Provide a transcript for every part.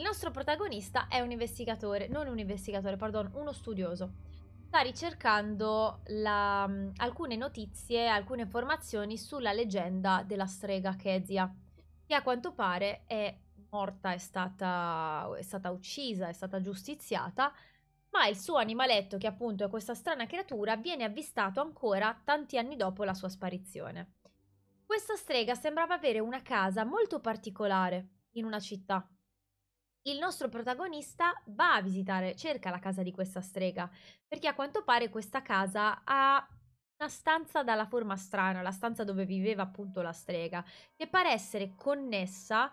Il nostro protagonista è un investigatore, non un investigatore, pardon, uno studioso. Sta ricercando la, mm, alcune notizie, alcune informazioni sulla leggenda della strega Kezia, che a quanto pare è morta, è stata, è stata uccisa, è stata giustiziata, ma il suo animaletto, che appunto è questa strana creatura, viene avvistato ancora tanti anni dopo la sua sparizione. Questa strega sembrava avere una casa molto particolare in una città, il nostro protagonista va a visitare, cerca la casa di questa strega, perché a quanto pare questa casa ha una stanza dalla forma strana, la stanza dove viveva appunto la strega, che pare essere connessa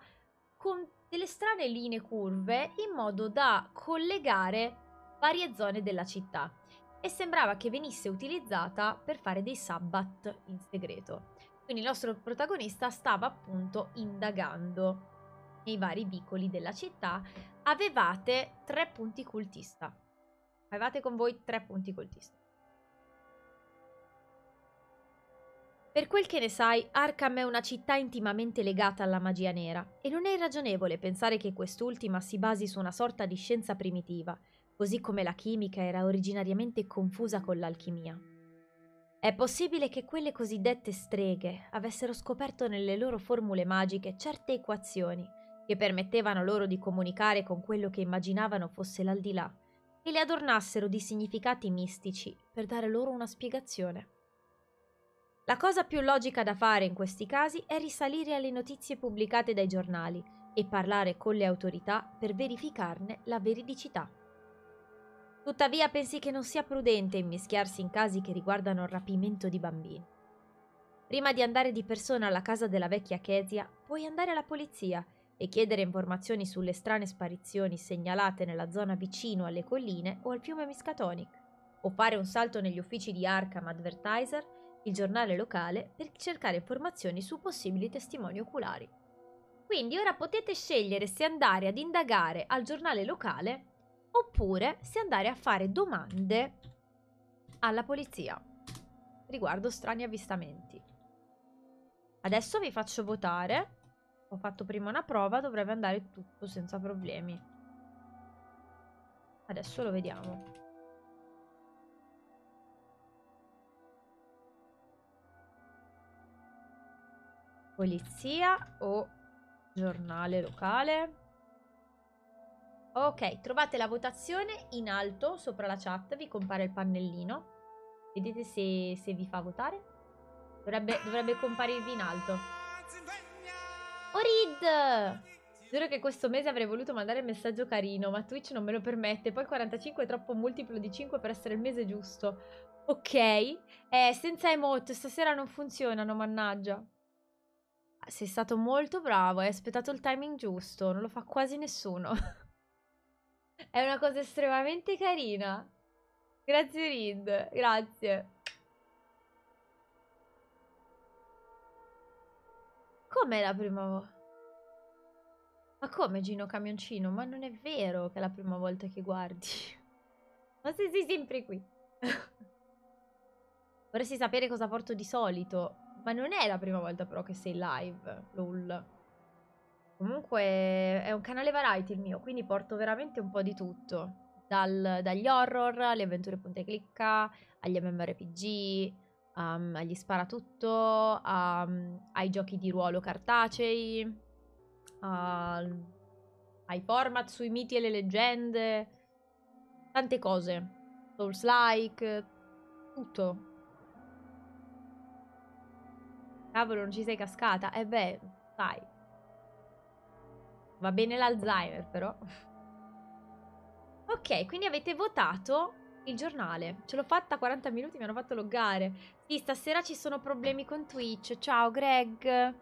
con delle strane linee curve in modo da collegare varie zone della città e sembrava che venisse utilizzata per fare dei sabbat in segreto. Quindi il nostro protagonista stava appunto indagando nei vari vicoli della città, avevate tre punti cultista. Avevate con voi tre punti cultista. Per quel che ne sai, Arkham è una città intimamente legata alla magia nera e non è irragionevole pensare che quest'ultima si basi su una sorta di scienza primitiva, così come la chimica era originariamente confusa con l'alchimia. È possibile che quelle cosiddette streghe avessero scoperto nelle loro formule magiche certe equazioni che permettevano loro di comunicare con quello che immaginavano fosse l'aldilà, e le adornassero di significati mistici per dare loro una spiegazione. La cosa più logica da fare in questi casi è risalire alle notizie pubblicate dai giornali e parlare con le autorità per verificarne la veridicità. Tuttavia pensi che non sia prudente immischiarsi in casi che riguardano il rapimento di bambini. Prima di andare di persona alla casa della vecchia Chesia, puoi andare alla polizia e chiedere informazioni sulle strane sparizioni segnalate nella zona vicino alle colline o al fiume Miskatonic, o fare un salto negli uffici di Arkham Advertiser, il giornale locale, per cercare informazioni su possibili testimoni oculari. Quindi ora potete scegliere se andare ad indagare al giornale locale oppure se andare a fare domande alla polizia riguardo strani avvistamenti. Adesso vi faccio votare ho fatto prima una prova, dovrebbe andare tutto senza problemi. Adesso lo vediamo. polizia o giornale locale. Ok, trovate la votazione in alto sopra la chat, vi compare il pannellino. Vedete se, se vi fa votare? Dovrebbe, dovrebbe comparirvi in alto. Orid! Oh, Giuro che questo mese avrei voluto mandare il messaggio carino, ma Twitch non me lo permette. Poi 45 è troppo multiplo di 5 per essere il mese giusto. Ok. Eh, senza emote, stasera non funzionano, mannaggia. Ah, sei stato molto bravo, hai aspettato il timing giusto, non lo fa quasi nessuno. è una cosa estremamente carina. Grazie Rid. grazie. Com'è la prima volta? Ma come Gino Camioncino? Ma non è vero che è la prima volta che guardi. Ma se sei sempre qui. Vorresti sapere cosa porto di solito. Ma non è la prima volta però che sei live, lul. Comunque è un canale variety il mio, quindi porto veramente un po' di tutto. Dal, dagli horror, alle avventure punta e clicca, agli MMORPG, um, ehm, agli sparatutto, um, ehm, ai giochi di ruolo cartacei, uh, ai format sui miti e le leggende, tante cose, Souls-like, tutto. Cavolo, non ci sei cascata? Eh beh, sai. Va bene l'Alzheimer, però. Ok, quindi avete votato il giornale. Ce l'ho fatta 40 minuti, mi hanno fatto loggare. Sì, stasera ci sono problemi con Twitch. Ciao Greg.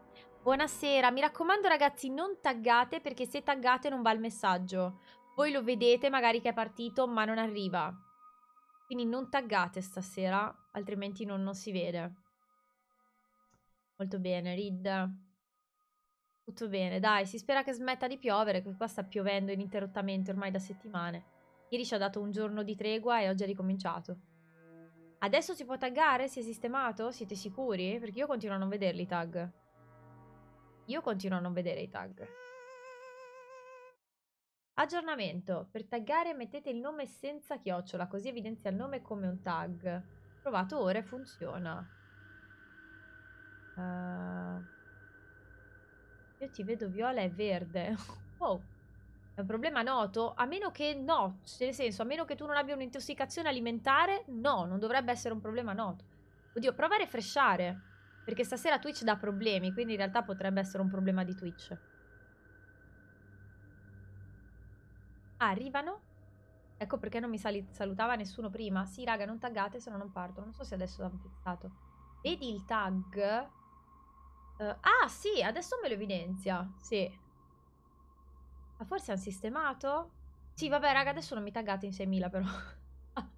Buonasera. Mi raccomando ragazzi, non taggate perché se taggate non va il messaggio. Voi lo vedete magari che è partito, ma non arriva. Quindi non taggate stasera, altrimenti non, non si vede. Molto bene, Reed. Tutto bene, dai, si spera che smetta di piovere, che qua sta piovendo ininterrottamente ormai da settimane. Ieri ci ha dato un giorno di tregua e oggi è ricominciato. Adesso si può taggare? Si è sistemato? Siete sicuri? Perché io continuo a non vederli i tag. Io continuo a non vedere i tag. Aggiornamento. Per taggare mettete il nome senza chiocciola, così evidenzia il nome come un tag. Provato ora e funziona. Uh... Io ti vedo viola e verde. oh! È un problema noto? A meno che no, nel senso, a meno che tu non abbia un'intossicazione alimentare, no, non dovrebbe essere un problema noto. Oddio, prova a refresciare, perché stasera Twitch dà problemi, quindi in realtà potrebbe essere un problema di Twitch. Ah, arrivano? Ecco perché non mi salutava nessuno prima. Sì, raga, non taggate, se no non parto. Non so se adesso l'hanno fissato. Vedi il tag? Uh, ah, sì, adesso me lo evidenzia. Sì, ma forse hanno sistemato? Sì, vabbè, raga, adesso non mi taggate in 6.000 però.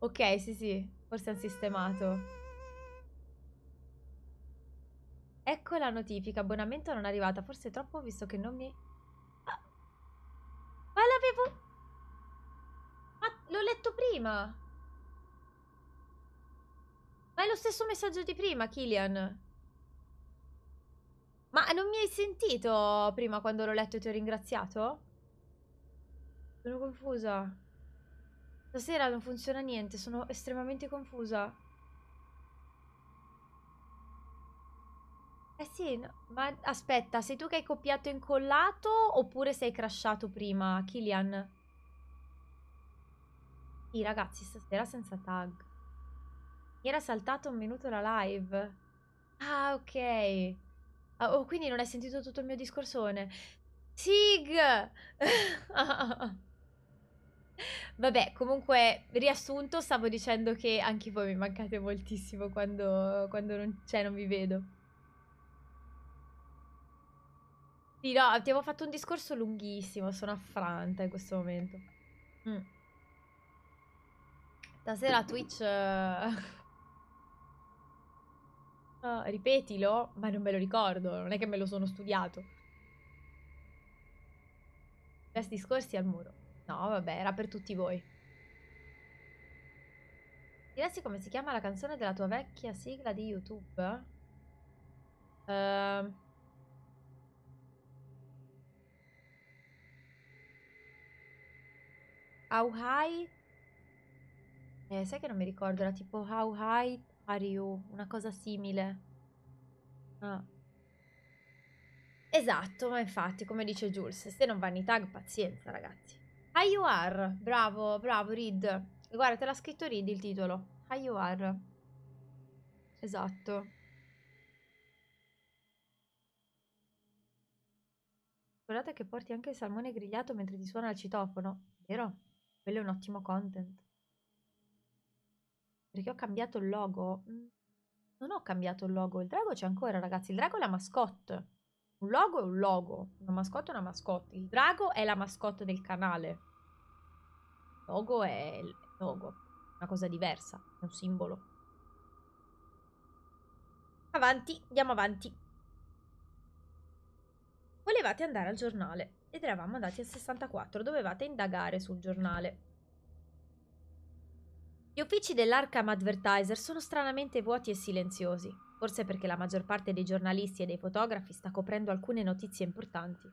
ok, sì, sì, forse hanno sistemato. Ecco la notifica, abbonamento non è arrivata. Forse è troppo visto che non mi... Ah. Ma l'avevo... Ma l'ho letto prima! Ma è lo stesso messaggio di prima, Killian. Ma non mi hai sentito prima quando l'ho letto e ti ho ringraziato? Sono confusa. Stasera non funziona niente, sono estremamente confusa. Eh sì, no, ma aspetta, sei tu che hai copiato e incollato oppure sei crashato prima, Killian? Sì, ragazzi, stasera senza tag. Mi era saltato un minuto la live. Ah, ok. Ah, oh, quindi non hai sentito tutto il mio discorsone. Sig! Vabbè, comunque, riassunto, stavo dicendo che anche voi mi mancate moltissimo quando, quando non, c'è, cioè, non vi vedo. Sì, no, abbiamo fatto un discorso lunghissimo, sono affranta in questo momento. Mm. Stasera Twitch... Uh, ripetilo, ma non me lo ricordo, non è che me lo sono studiato. Resti scorsi al muro. No, vabbè, era per tutti voi. Diresti come si chiama la canzone della tua vecchia sigla di YouTube? Uh... How high? Eh, sai che non mi ricordo, era tipo How high Ryu, una cosa simile. Ah. Esatto, ma infatti, come dice Jules, se non vanno i tag, pazienza ragazzi. How you are, bravo, bravo, Reed. Guarda, te l'ha scritto Reed il titolo. How you are. Esatto. Guardate che porti anche il salmone grigliato mentre ti suona il citofono, vero? Quello è un ottimo content. Perché ho cambiato il logo? Mm, non ho cambiato il logo, il drago c'è ancora ragazzi, il drago è la mascotte. Un logo è un logo, una mascotte è una mascotte. Il drago è la mascotte del canale. Il logo è il logo, una cosa diversa, è un simbolo. Avanti, andiamo avanti. Volevate andare al giornale ed eravamo andati al 64, dovevate indagare sul giornale. Gli uffici dell'Arkham Advertiser sono stranamente vuoti e silenziosi, forse perché la maggior parte dei giornalisti e dei fotografi sta coprendo alcune notizie importanti.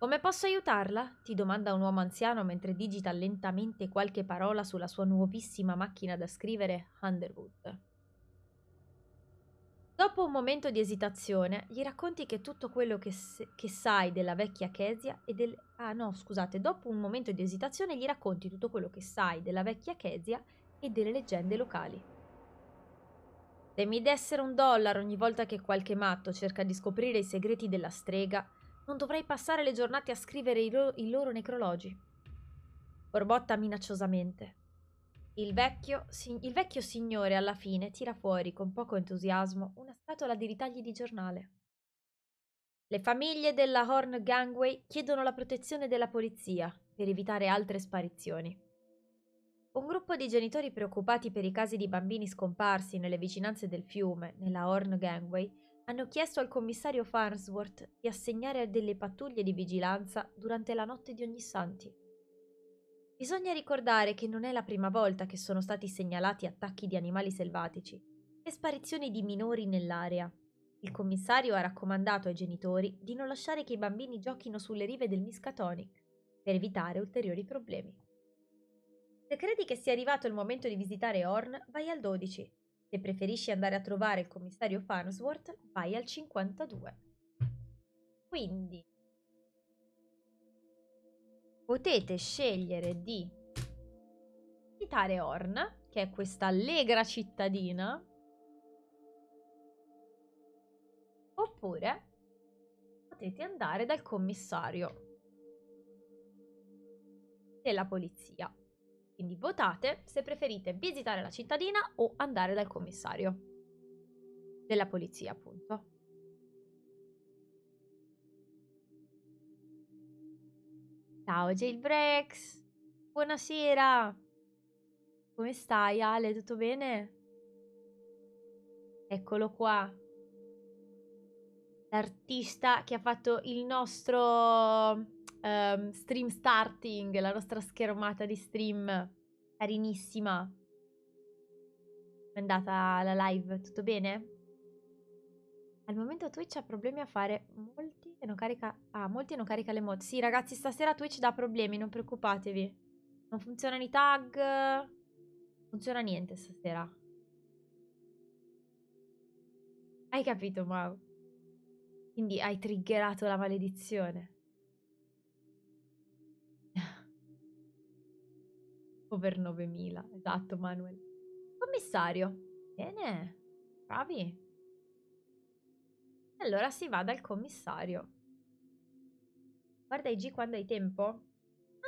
Come posso aiutarla? ti domanda un uomo anziano mentre digita lentamente qualche parola sulla sua nuovissima macchina da scrivere Underwood. Dopo un momento di esitazione, gli racconti che tutto quello che, che sai della vecchia Kesia e del... Ah no, scusate, dopo un momento di esitazione gli racconti tutto quello che sai della vecchia Kesia e delle leggende locali. Se mi dessero un dollaro ogni volta che qualche matto cerca di scoprire i segreti della strega, non dovrei passare le giornate a scrivere i, lo- i loro necrologi. Borbotta minacciosamente. Il vecchio, si- il vecchio signore alla fine tira fuori con poco entusiasmo una scatola di ritagli di giornale. Le famiglie della Horn Gangway chiedono la protezione della polizia per evitare altre sparizioni. Un gruppo di genitori preoccupati per i casi di bambini scomparsi nelle vicinanze del fiume, nella Horn Gangway, hanno chiesto al commissario Farnsworth di assegnare delle pattuglie di vigilanza durante la notte di ogni santi. Bisogna ricordare che non è la prima volta che sono stati segnalati attacchi di animali selvatici e sparizioni di minori nell'area. Il commissario ha raccomandato ai genitori di non lasciare che i bambini giochino sulle rive del Miskatonic per evitare ulteriori problemi. Se credi che sia arrivato il momento di visitare Horn, vai al 12. Se preferisci andare a trovare il commissario Farnsworth, vai al 52. Quindi potete scegliere di visitare Horn, che è questa allegra cittadina, oppure potete andare dal commissario della polizia. Quindi votate se preferite visitare la cittadina o andare dal commissario della polizia, appunto. Ciao Jailbreaks, buonasera. Come stai Ale, tutto bene? Eccolo qua. L'artista che ha fatto il nostro um, stream starting, la nostra schermata di stream carinissima. È andata la live, tutto bene? Al momento Twitch ha problemi a fare molti e non carica... Ah, molti e non carica le mod. Sì, ragazzi, stasera Twitch dà problemi, non preoccupatevi. Non funzionano i tag. Non funziona niente stasera. Hai capito, Mau? Quindi hai triggerato la maledizione. Over 9000, esatto Manuel. Commissario. Bene, bravi. Allora si va dal commissario. Guarda IG quando hai tempo?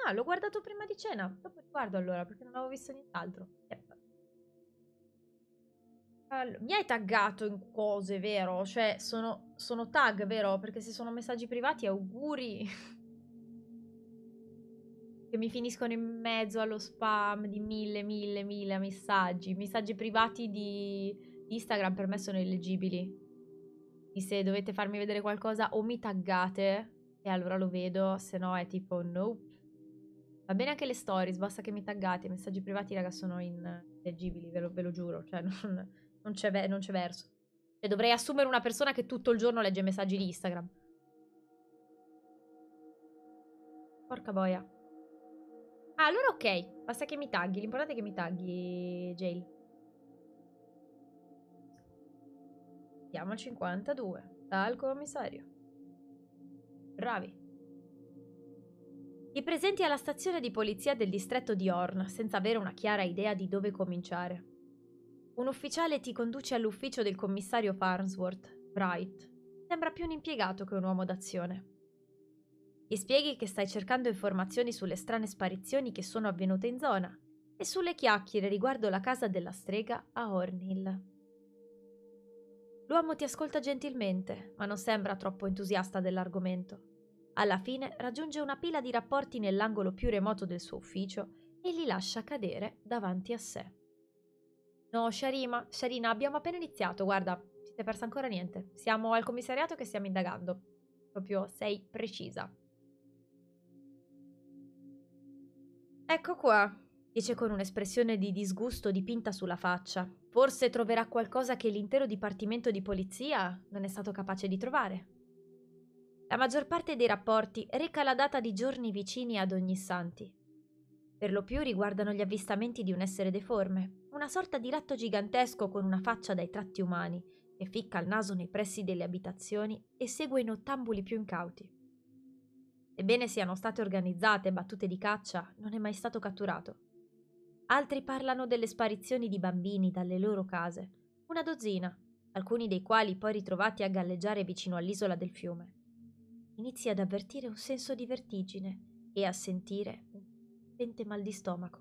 Ah, l'ho guardato prima di cena. Dopo guardo allora, perché non avevo visto nient'altro. Yep. Allora, mi hai taggato in cose, vero? Cioè, sono, sono tag, vero? Perché se sono messaggi privati, auguri. che mi finiscono in mezzo allo spam di mille, mille, mille messaggi. Messaggi privati di Instagram per me sono illegibili. E se dovete farmi vedere qualcosa o mi taggate e allora lo vedo, se no è tipo nope. Va bene anche le stories, basta che mi taggate. I messaggi privati, raga, sono illegibili, ve lo, ve lo giuro. Cioè, non, non c'è verso. Cioè, dovrei assumere una persona che tutto il giorno legge messaggi di Instagram. Porca boia. Ah, allora ok. Basta che mi tagghi. L'importante è che mi tagghi, Jail. Siamo al 52. Dal commissario. Bravi. I presenti alla stazione di polizia del distretto di Horn, senza avere una chiara idea di dove cominciare. Un ufficiale ti conduce all'ufficio del commissario Farnsworth, Wright. Sembra più un impiegato che un uomo d'azione e spieghi che stai cercando informazioni sulle strane sparizioni che sono avvenute in zona e sulle chiacchiere riguardo la casa della strega a Hornhill. L'uomo ti ascolta gentilmente, ma non sembra troppo entusiasta dell'argomento. Alla fine raggiunge una pila di rapporti nell'angolo più remoto del suo ufficio e li lascia cadere davanti a sé. No, Sharima, Sharina, abbiamo appena iniziato, guarda, ti sei persa ancora niente. Siamo al commissariato che stiamo indagando. Proprio sei precisa. Ecco qua, dice con un'espressione di disgusto dipinta sulla faccia. Forse troverà qualcosa che l'intero dipartimento di polizia non è stato capace di trovare. La maggior parte dei rapporti reca la data di giorni vicini ad ogni santi. Per lo più riguardano gli avvistamenti di un essere deforme, una sorta di ratto gigantesco con una faccia dai tratti umani, che ficca il naso nei pressi delle abitazioni e segue i nottambuli più incauti. Ebbene siano state organizzate battute di caccia, non è mai stato catturato. Altri parlano delle sparizioni di bambini dalle loro case, una dozzina, alcuni dei quali poi ritrovati a galleggiare vicino all'isola del fiume. Inizi ad avvertire un senso di vertigine e a sentire un potente mal di stomaco.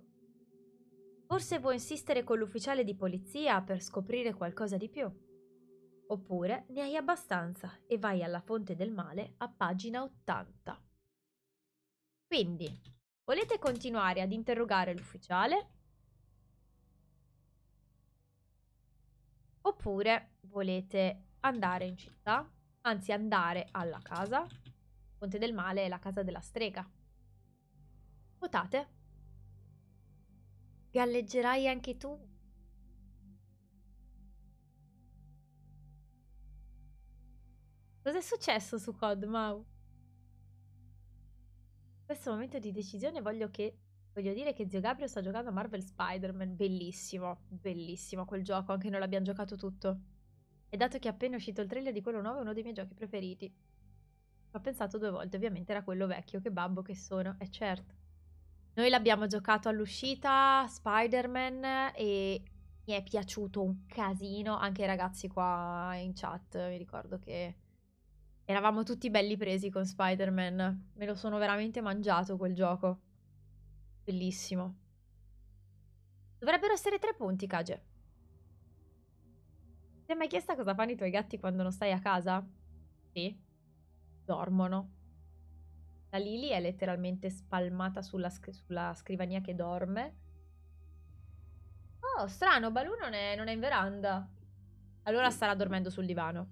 Forse vuoi insistere con l'ufficiale di polizia per scoprire qualcosa di più. Oppure ne hai abbastanza e vai alla fonte del male a pagina 80. Quindi, volete continuare ad interrogare l'ufficiale? Oppure volete andare in città? Anzi, andare alla casa? Ponte del Male è la casa della strega. Votate. Galleggerai anche tu? Cos'è successo su Codmau? questo momento di decisione voglio che Voglio dire che zio Gabriel sta giocando a Marvel Spider-Man, bellissimo, bellissimo quel gioco, anche noi l'abbiamo giocato tutto. E dato che è appena uscito il trailer di quello nuovo è uno dei miei giochi preferiti. Ho pensato due volte, ovviamente era quello vecchio, che babbo che sono, è certo. Noi l'abbiamo giocato all'uscita, Spider-Man, e mi è piaciuto un casino, anche i ragazzi qua in chat, mi ricordo che Eravamo tutti belli presi con Spider-Man. Me lo sono veramente mangiato quel gioco. Bellissimo. Dovrebbero essere tre punti, Kage. Ti è mai chiesta cosa fanno i tuoi gatti quando non stai a casa? Sì. Dormono. La Lily è letteralmente spalmata sulla, scri sulla scrivania che dorme. Oh, strano, Balù non è, non è in veranda. Allora starà dormendo sul divano.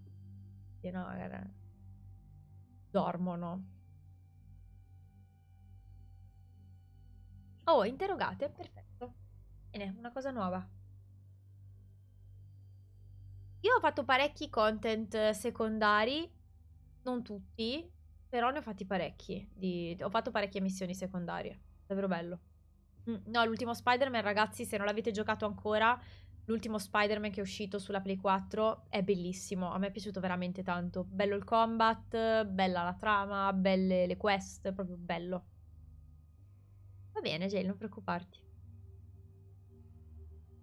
Sì, no, era dormono. Oh, interrogate? Perfetto. Bene, una cosa nuova. Io ho fatto parecchi content eh, secondari, non tutti, però ne ho fatti parecchi. Di... Ho fatto parecchie missioni secondarie. Davvero bello. Mm, no, l'ultimo Spider-Man, ragazzi, se non l'avete giocato ancora, l'ultimo Spider-Man che è uscito sulla Play 4 è bellissimo, a me è piaciuto veramente tanto. Bello il combat, bella la trama, belle le quest, proprio bello. Va bene, Jay, non preoccuparti.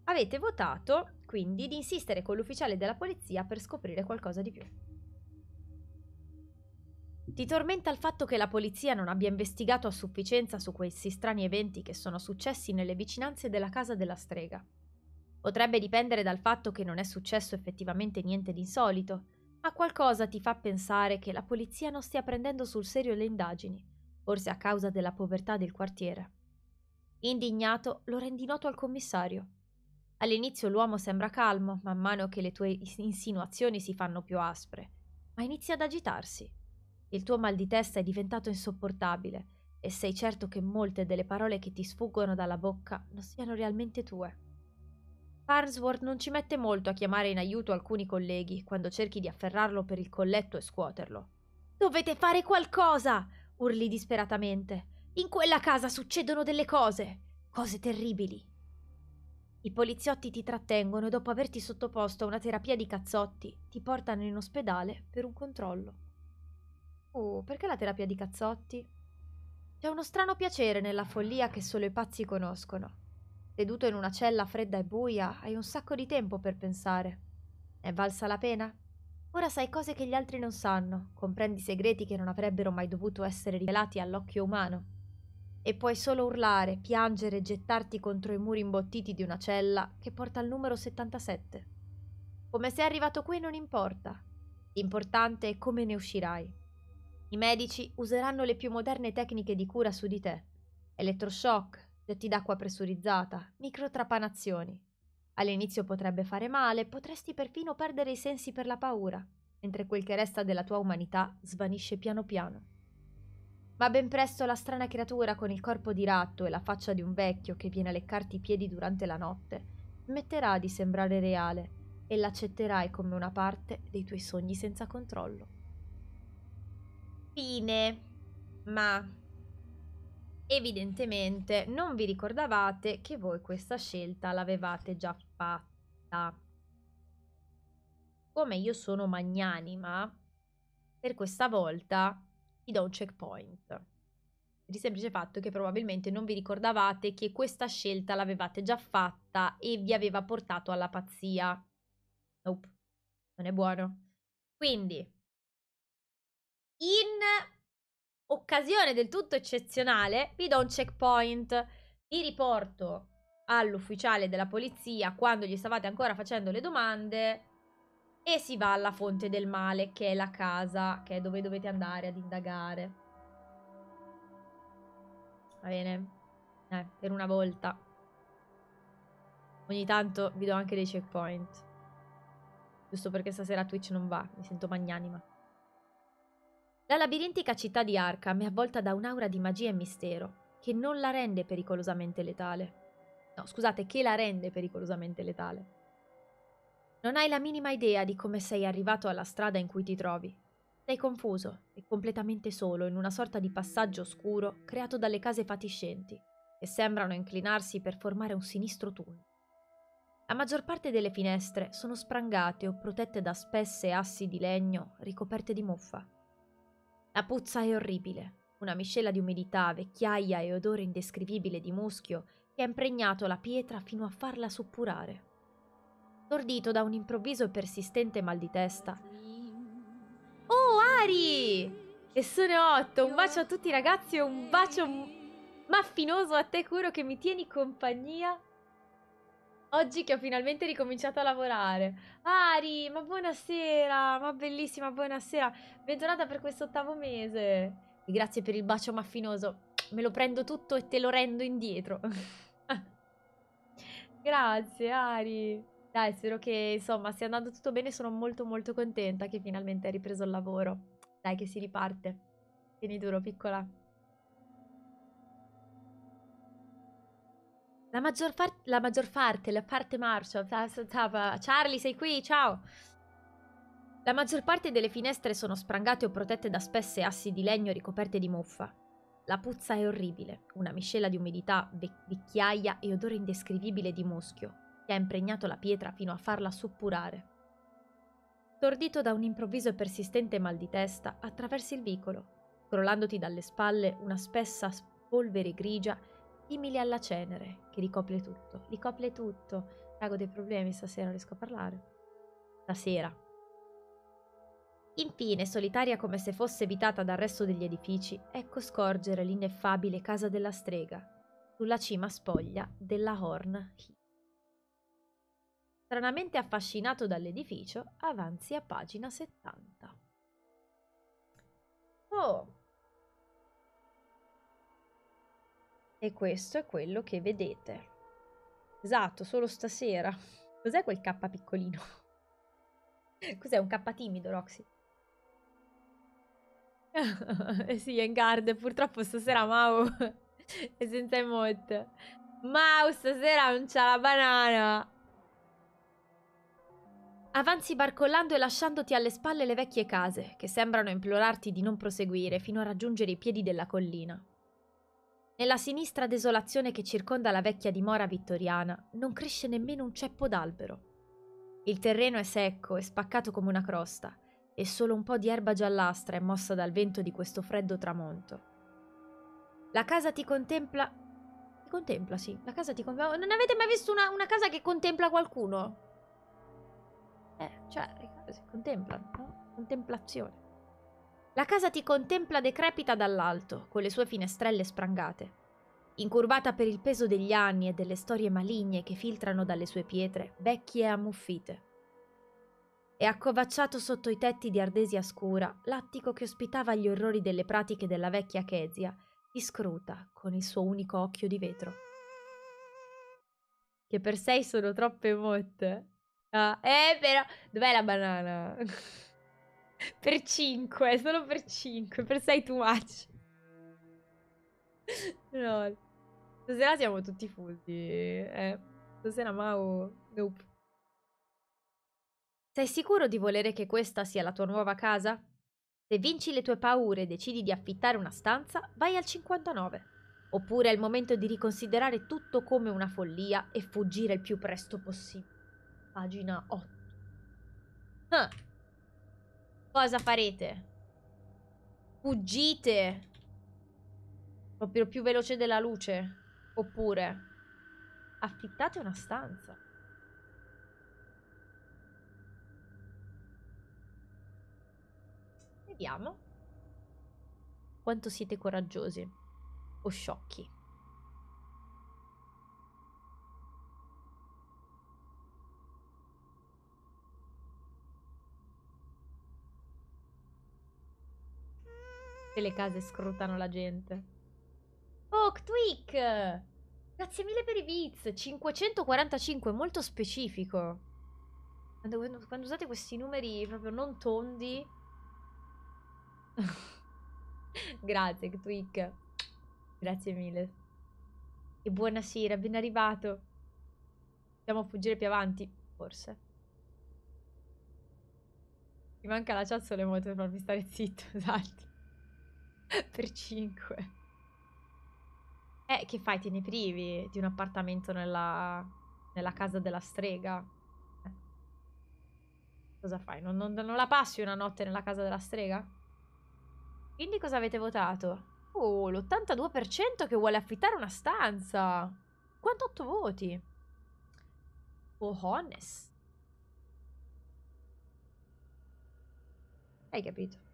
Avete votato, quindi, di insistere con l'ufficiale della polizia per scoprire qualcosa di più. Ti tormenta il fatto che la polizia non abbia investigato a sufficienza su questi strani eventi che sono successi nelle vicinanze della casa della strega. Potrebbe dipendere dal fatto che non è successo effettivamente niente di insolito, ma qualcosa ti fa pensare che la polizia non stia prendendo sul serio le indagini, forse a causa della povertà del quartiere. Indignato, lo rendi noto al commissario. All'inizio l'uomo sembra calmo, man mano che le tue insinuazioni si fanno più aspre, ma inizia ad agitarsi. Il tuo mal di testa è diventato insopportabile e sei certo che molte delle parole che ti sfuggono dalla bocca non siano realmente tue. Farnsworth non ci mette molto a chiamare in aiuto alcuni colleghi quando cerchi di afferrarlo per il colletto e scuoterlo. Dovete fare qualcosa! urli disperatamente. In quella casa succedono delle cose, cose terribili. I poliziotti ti trattengono e dopo averti sottoposto a una terapia di cazzotti, ti portano in ospedale per un controllo. Oh, perché la terapia di cazzotti? C'è uno strano piacere nella follia che solo i pazzi conoscono. Seduto in una cella fredda e buia, hai un sacco di tempo per pensare. È valsa la pena? Ora sai cose che gli altri non sanno, comprendi segreti che non avrebbero mai dovuto essere rivelati all'occhio umano. E puoi solo urlare, piangere e gettarti contro i muri imbottiti di una cella che porta al numero 77. Come sei arrivato qui non importa. L'importante è come ne uscirai. I medici useranno le più moderne tecniche di cura su di te. Elettroshock, getti d'acqua pressurizzata, microtrapanazioni. All'inizio potrebbe fare male, potresti perfino perdere i sensi per la paura, mentre quel che resta della tua umanità svanisce piano piano. Ma ben presto la strana creatura con il corpo di ratto e la faccia di un vecchio che viene a leccarti i piedi durante la notte smetterà di sembrare reale e l'accetterai come una parte dei tuoi sogni senza controllo. Fine. Ma evidentemente non vi ricordavate che voi questa scelta l'avevate già fatta. Come io sono magnanima, per questa volta vi do un checkpoint. Per il semplice fatto che probabilmente non vi ricordavate che questa scelta l'avevate già fatta e vi aveva portato alla pazzia. Nope, non è buono. Quindi, in occasione del tutto eccezionale, vi do un checkpoint, vi riporto all'ufficiale della polizia quando gli stavate ancora facendo le domande e si va alla fonte del male che è la casa che è dove dovete andare ad indagare. Va bene? Eh, per una volta. Ogni tanto vi do anche dei checkpoint. Giusto perché stasera Twitch non va, mi sento magnanima. La labirintica città di Arkham è avvolta da un'aura di magia e mistero, che non la rende pericolosamente letale. No, scusate, che la rende pericolosamente letale. Non hai la minima idea di come sei arrivato alla strada in cui ti trovi. Sei confuso e completamente solo in una sorta di passaggio oscuro creato dalle case fatiscenti, che sembrano inclinarsi per formare un sinistro tunnel. La maggior parte delle finestre sono sprangate o protette da spesse assi di legno ricoperte di muffa. La puzza è orribile, una miscela di umidità, vecchiaia e odore indescrivibile di muschio che ha impregnato la pietra fino a farla suppurare. Tordito da un improvviso e persistente mal di testa. Oh, Ari! E sono otto! Un bacio a tutti i ragazzi e un bacio maffinoso a te, Curo, che mi tieni compagnia Oggi che ho finalmente ricominciato a lavorare. Ari, ma buonasera, ma bellissima, buonasera. Bentornata per questo ottavo mese. E grazie per il bacio maffinoso. Me lo prendo tutto e te lo rendo indietro. grazie, Ari. Dai, spero che, insomma, stia andando tutto bene. Sono molto, molto contenta che finalmente hai ripreso il lavoro. Dai, che si riparte. Tieni duro, piccola. La maggior, la maggior parte, la parte marcia, Charlie sei qui, ciao! La maggior parte delle finestre sono sprangate o protette da spesse assi di legno ricoperte di muffa. La puzza è orribile, una miscela di umidità, vecchiaia e odore indescrivibile di muschio, che ha impregnato la pietra fino a farla suppurare. Tordito da un improvviso e persistente mal di testa, attraversi il vicolo, crollandoti dalle spalle una spessa polvere grigia simile alla cenere che ricopre tutto. Ricopre tutto. Rago dei problemi stasera, riesco a parlare. Stasera. Infine, solitaria come se fosse evitata dal resto degli edifici, ecco scorgere l'ineffabile casa della strega, sulla cima spoglia della Horn Hill. Stranamente affascinato dall'edificio, avanzi a pagina 70. Oh, E questo è quello che vedete. Esatto, solo stasera. Cos'è quel K piccolino? Cos'è un K timido, Roxy? Eh sì, è in Engard, purtroppo stasera Mau è senza emote. Mau stasera non c'ha la banana. Avanzi barcollando e lasciandoti alle spalle le vecchie case, che sembrano implorarti di non proseguire fino a raggiungere i piedi della collina. Nella sinistra desolazione che circonda la vecchia dimora vittoriana non cresce nemmeno un ceppo d'albero. Il terreno è secco e spaccato come una crosta, e solo un po' di erba giallastra è mossa dal vento di questo freddo tramonto. La casa ti contempla. Ti contempla, sì. La casa ti contempla. Non avete mai visto una, una casa che contempla qualcuno? Eh, cioè, si contempla, no? Contemplazione. La casa ti contempla decrepita dall'alto, con le sue finestrelle sprangate. Incurvata per il peso degli anni e delle storie maligne che filtrano dalle sue pietre, vecchie e ammuffite. E accovacciato sotto i tetti di Ardesia Scura, l'attico che ospitava gli orrori delle pratiche della vecchia Chesia, ti scruta con il suo unico occhio di vetro. Che per sei sono troppe motte. Ah, eh, però. Dov'è la banana? Per 5, solo per 5, per 6 too much. No. Stasera siamo tutti fusi. Eh. Stasera Mau... Nope. Sei sicuro di volere che questa sia la tua nuova casa? Se vinci le tue paure e decidi di affittare una stanza, vai al 59. Oppure è il momento di riconsiderare tutto come una follia e fuggire il più presto possibile. Pagina 8. Huh. Cosa farete? Fuggite! Proprio più veloce della luce. Oppure... Affittate una stanza. Vediamo quanto siete coraggiosi o sciocchi. Tutte le case scrutano la gente. Oh, Twig! Grazie mille per i bits. 545, molto specifico. Quando, quando, quando usate questi numeri proprio non tondi... Grazie, Twig. Grazie mille. E buonasera, ben arrivato. Andiamo a fuggire più avanti, forse. Mi manca la chat sulle moto per farmi stare zitto, esatto. per 5. Eh, che fai? Te ne privi di un appartamento nella, nella casa della strega? Eh. Cosa fai? Non, non, non, la passi una notte nella casa della strega? Quindi cosa avete votato? Oh, l'82% che vuole affittare una stanza! 58 voti! Oh, honest! Hai capito?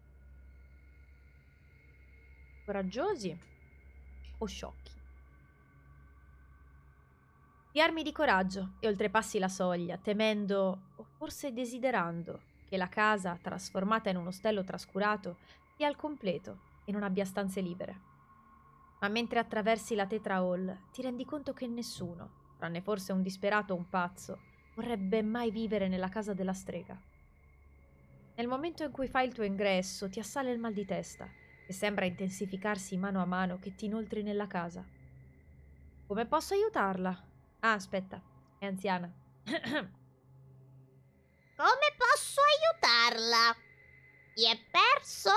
Coraggiosi o sciocchi? Ti armi di coraggio e oltrepassi la soglia, temendo o forse desiderando che la casa, trasformata in un ostello trascurato, sia al completo e non abbia stanze libere. Ma mentre attraversi la tetra hall, ti rendi conto che nessuno, tranne forse un disperato o un pazzo, vorrebbe mai vivere nella casa della strega. Nel momento in cui fai il tuo ingresso, ti assale il mal di testa che sembra intensificarsi mano a mano che ti inoltri nella casa. Come posso aiutarla? Ah, aspetta, è anziana. Come posso aiutarla? Ti è perso?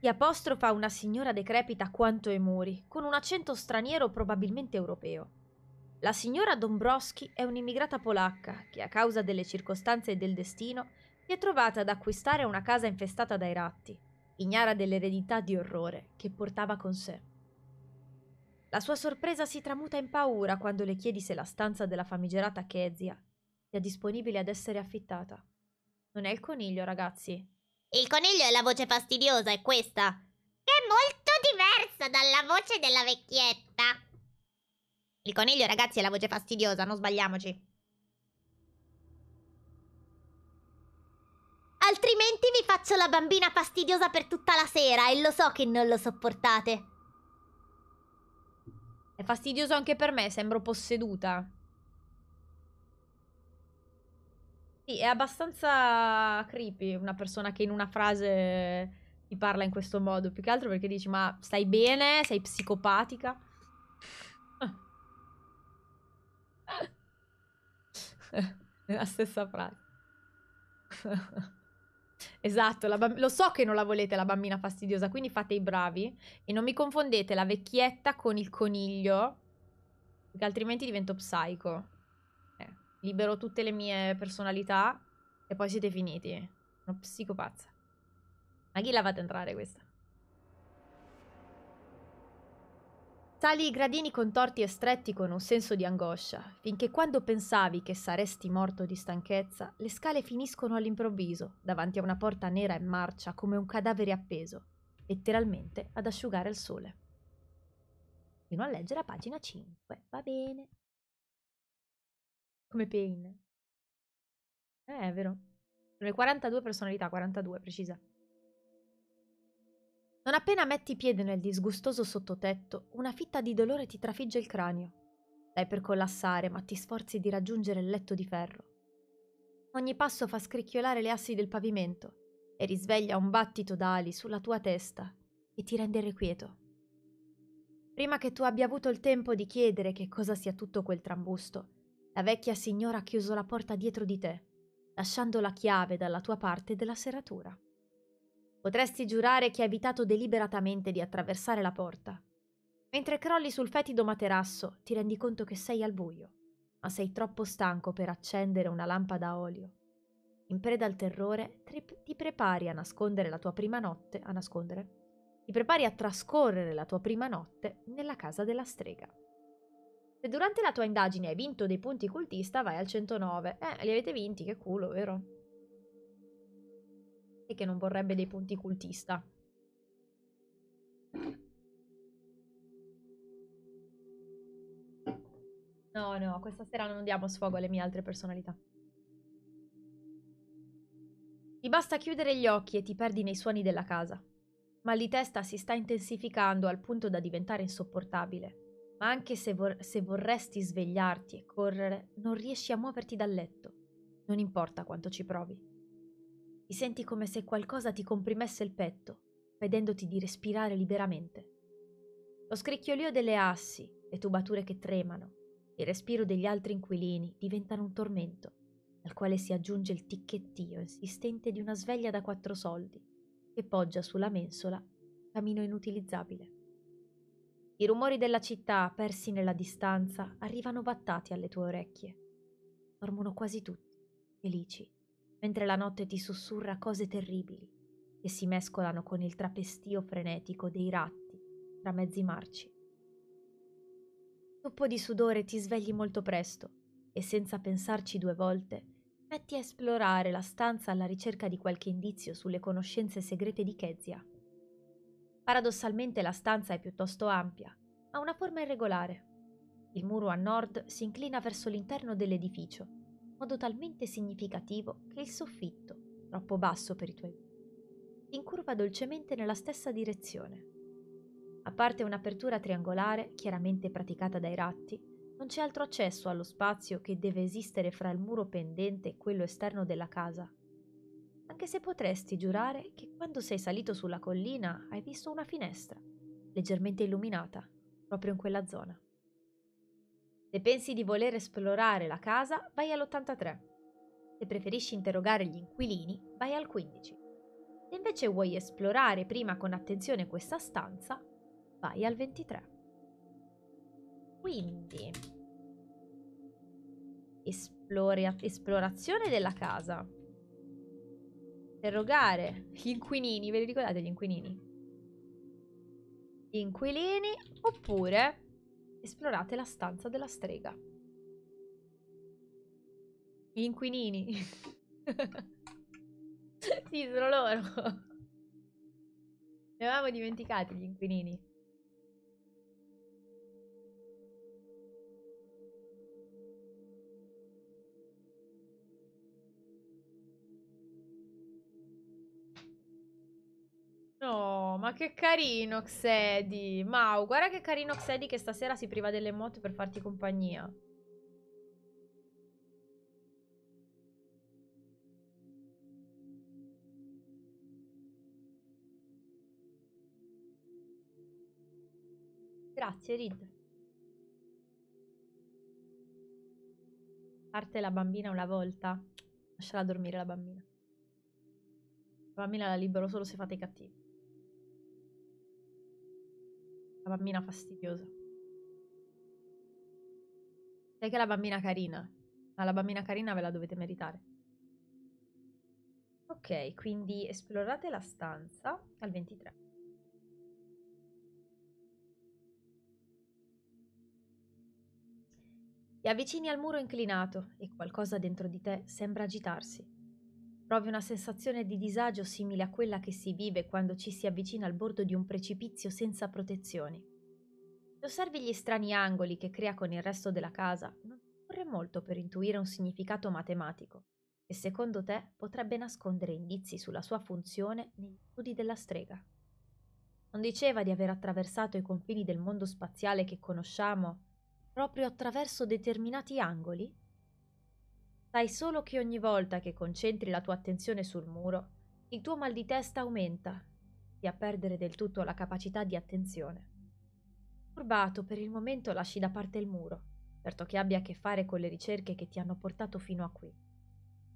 Ti apostrofa una signora decrepita quanto ai muri, con un accento straniero probabilmente europeo. La signora Dombrowski è un'immigrata polacca che, a causa delle circostanze e del destino, si è trovata ad acquistare una casa infestata dai ratti ignara dell'eredità di orrore che portava con sé. La sua sorpresa si tramuta in paura quando le chiedi se la stanza della famigerata Kezia sia disponibile ad essere affittata. Non è il coniglio, ragazzi. Il coniglio è la voce fastidiosa, è questa. Che è molto diversa dalla voce della vecchietta. Il coniglio, ragazzi, è la voce fastidiosa, non sbagliamoci. Altrimenti vi faccio la bambina fastidiosa per tutta la sera e lo so che non lo sopportate. È fastidioso anche per me, sembro posseduta. Sì, è abbastanza creepy una persona che in una frase ti parla in questo modo. Più che altro perché dici, ma stai bene? Sei psicopatica? Nella stessa frase. Esatto, bamb- lo so che non la volete la bambina fastidiosa, quindi fate i bravi e non mi confondete la vecchietta con il coniglio, perché altrimenti divento psycho. Eh, libero tutte le mie personalità e poi siete finiti. Sono psicopazza. Ma chi la fate entrare questa? Tali gradini contorti e stretti con un senso di angoscia, finché quando pensavi che saresti morto di stanchezza, le scale finiscono all'improvviso, davanti a una porta nera in marcia come un cadavere appeso, letteralmente ad asciugare il sole. Fino a leggere la pagina 5, va bene. Come Pain. Eh, è vero. Sono Le 42 personalità, 42 precisa. Non appena metti piede nel disgustoso sottotetto, una fitta di dolore ti trafigge il cranio. Stai per collassare, ma ti sforzi di raggiungere il letto di ferro. Ogni passo fa scricchiolare le assi del pavimento e risveglia un battito d'ali sulla tua testa e ti rende irrequieto. Prima che tu abbia avuto il tempo di chiedere che cosa sia tutto quel trambusto, la vecchia signora ha chiuso la porta dietro di te, lasciando la chiave dalla tua parte della serratura. Potresti giurare che ha evitato deliberatamente di attraversare la porta. Mentre crolli sul fetido materasso, ti rendi conto che sei al buio, ma sei troppo stanco per accendere una lampada a olio. In preda al terrore, ti prepari a nascondere la tua prima notte, a nascondere, ti prepari a trascorrere la tua prima notte nella casa della strega. Se durante la tua indagine hai vinto dei punti cultista, vai al 109. Eh, li avete vinti, che culo, vero? e che non vorrebbe dei punti cultista. No, no, questa sera non diamo sfogo alle mie altre personalità. Ti basta chiudere gli occhi e ti perdi nei suoni della casa. Mal di testa si sta intensificando al punto da diventare insopportabile. Ma anche se, vor se vorresti svegliarti e correre, non riesci a muoverti dal letto. Non importa quanto ci provi. Ti senti come se qualcosa ti comprimesse il petto, vedendoti di respirare liberamente. Lo scricchiolio delle assi, le tubature che tremano, il respiro degli altri inquilini diventano un tormento, al quale si aggiunge il ticchettio insistente di una sveglia da quattro soldi, che poggia sulla mensola, camino inutilizzabile. I rumori della città, persi nella distanza, arrivano battati alle tue orecchie. Dormono quasi tutti, felici, mentre la notte ti sussurra cose terribili che si mescolano con il trapestio frenetico dei ratti tra mezzi marci. Tuppo di sudore ti svegli molto presto e senza pensarci due volte metti a esplorare la stanza alla ricerca di qualche indizio sulle conoscenze segrete di Kezia. Paradossalmente la stanza è piuttosto ampia, ha una forma irregolare. Il muro a nord si inclina verso l'interno dell'edificio modo talmente significativo che il soffitto, troppo basso per i tuoi gusti, ti incurva dolcemente nella stessa direzione. A parte un'apertura triangolare, chiaramente praticata dai ratti, non c'è altro accesso allo spazio che deve esistere fra il muro pendente e quello esterno della casa. Anche se potresti giurare che quando sei salito sulla collina hai visto una finestra, leggermente illuminata, proprio in quella zona. Se pensi di voler esplorare la casa, vai all'83. Se preferisci interrogare gli inquilini, vai al 15. Se invece vuoi esplorare prima con attenzione questa stanza, vai al 23. Quindi, esplorazione della casa. Interrogare gli inquilini, ve li ricordate gli inquilini? Gli inquilini oppure esplorate la stanza della strega. Gli inquinini. sì, sono loro. Ne avevamo dimenticati gli inquinini. Ma che carino Xedi. Mau, guarda che carino Xedi che stasera si priva delle emote per farti compagnia. Grazie, Rid. Parte la bambina una volta. Lasciala dormire la bambina. La bambina la libero solo se fate i cattivi. La bambina fastidiosa. Sai che è la bambina carina, ma la bambina carina ve la dovete meritare. Ok, quindi esplorate la stanza al 23. Ti avvicini al muro inclinato e qualcosa dentro di te sembra agitarsi. Provi una sensazione di disagio simile a quella che si vive quando ci si avvicina al bordo di un precipizio senza protezioni. Se osservi gli strani angoli che crea con il resto della casa, non ti occorre molto per intuire un significato matematico, che secondo te potrebbe nascondere indizi sulla sua funzione negli studi della strega. Non diceva di aver attraversato i confini del mondo spaziale che conosciamo proprio attraverso determinati angoli? Sai solo che ogni volta che concentri la tua attenzione sul muro, il tuo mal di testa aumenta, e a perdere del tutto la capacità di attenzione. Turbato, per il momento lasci da parte il muro, certo che abbia a che fare con le ricerche che ti hanno portato fino a qui.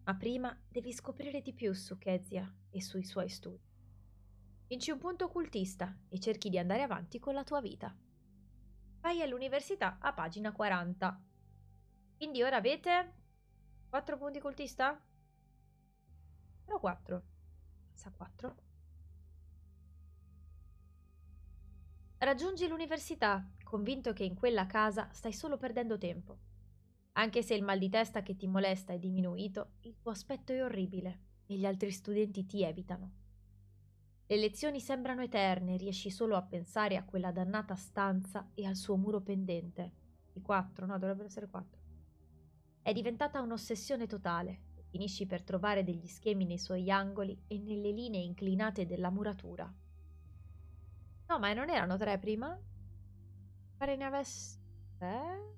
Ma prima devi scoprire di più su Kezia e sui suoi studi. Vinci un punto occultista e cerchi di andare avanti con la tua vita. Vai all'università a pagina 40. Quindi ora avete 4 punti cultista? Però 4. Sa 4. Raggiungi l'università, convinto che in quella casa stai solo perdendo tempo. Anche se il mal di testa che ti molesta è diminuito, il tuo aspetto è orribile e gli altri studenti ti evitano. Le lezioni sembrano eterne, riesci solo a pensare a quella dannata stanza e al suo muro pendente. I quattro, no, dovrebbero essere quattro. È diventata un'ossessione totale. Finisci per trovare degli schemi nei suoi angoli e nelle linee inclinate della muratura. No, ma non erano tre prima? Pare ne avesse... Eh?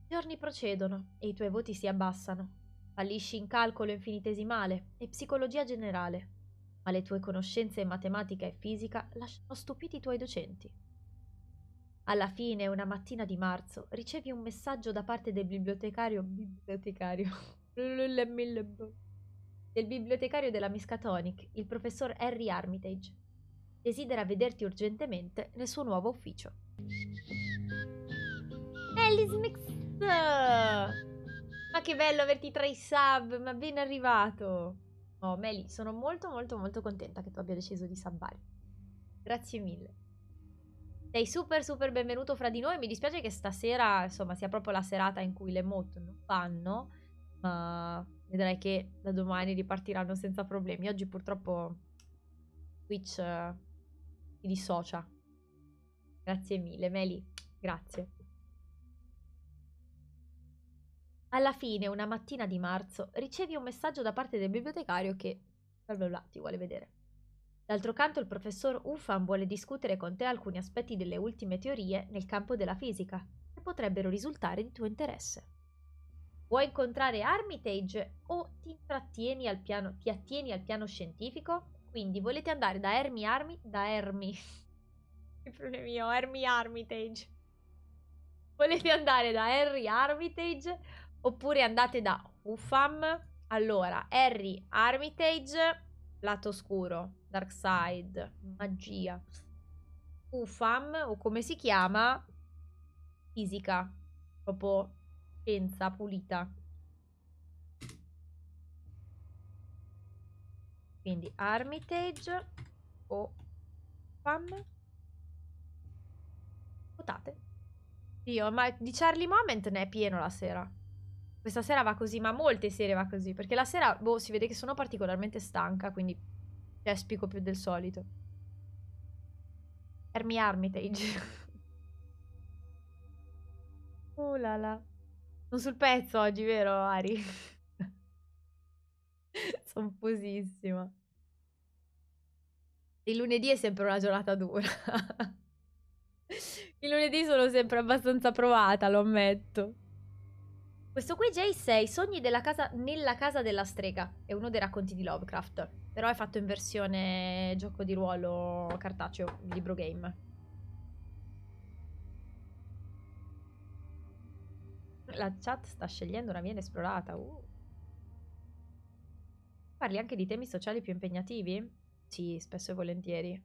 I giorni procedono e i tuoi voti si abbassano. Fallisci in calcolo infinitesimale e psicologia generale, ma le tue conoscenze in matematica e fisica lasciano stupiti i tuoi docenti. Alla fine, una mattina di marzo, ricevi un messaggio da parte del bibliotecario bibliotecario del bibliotecario della Miskatonic, il professor Harry Armitage. Desidera vederti urgentemente nel suo nuovo ufficio. Alice Mix! Ah! Ma che bello averti tra i sub, ma ben arrivato! Oh, Meli, sono molto molto molto contenta che tu abbia deciso di sabbare. Grazie mille sei super super benvenuto fra di noi. Mi dispiace che stasera, insomma, sia proprio la serata in cui le moto non vanno, ma vedrai che da domani ripartiranno senza problemi. Oggi purtroppo Twitch uh, dissocia. Grazie mille, Meli, grazie. Alla fine, una mattina di marzo, ricevi un messaggio da parte del bibliotecario che bla bla bla, ti vuole vedere. D'altro canto il professor Ufan vuole discutere con te alcuni aspetti delle ultime teorie nel campo della fisica, che potrebbero risultare di tuo interesse. Vuoi incontrare Armitage o ti, al piano, ti attieni al piano scientifico? Quindi volete andare da Hermi Armi da Hermi. che problema mio, Hermi Armitage. Volete andare da Harry Armitage oppure andate da Ufam? Allora, Harry Armitage lato oscuro, dark side, magia. UFAM, o come si chiama, fisica, proprio scienza pulita. Quindi Armitage o UFAM. Votate. Dio, ma di Charlie Moment ne è pieno la sera. Questa sera va così, ma molte sere va così, perché la sera, boh, si vede che sono particolarmente stanca, quindi espico cioè, più del solito. Ermi Armitage. Oh là là. Sono sul pezzo oggi, vero Ari? sono fusissima. Il lunedì è sempre una giornata dura. Il lunedì sono sempre abbastanza provata, lo ammetto. Questo qui Jace è I sogni della casa, nella casa della strega, è uno dei racconti di Lovecraft, però è fatto in versione gioco di ruolo cartaceo, libro game. La chat sta scegliendo una via inesplorata. Uh. Parli anche di temi sociali più impegnativi? Sì, spesso e volentieri.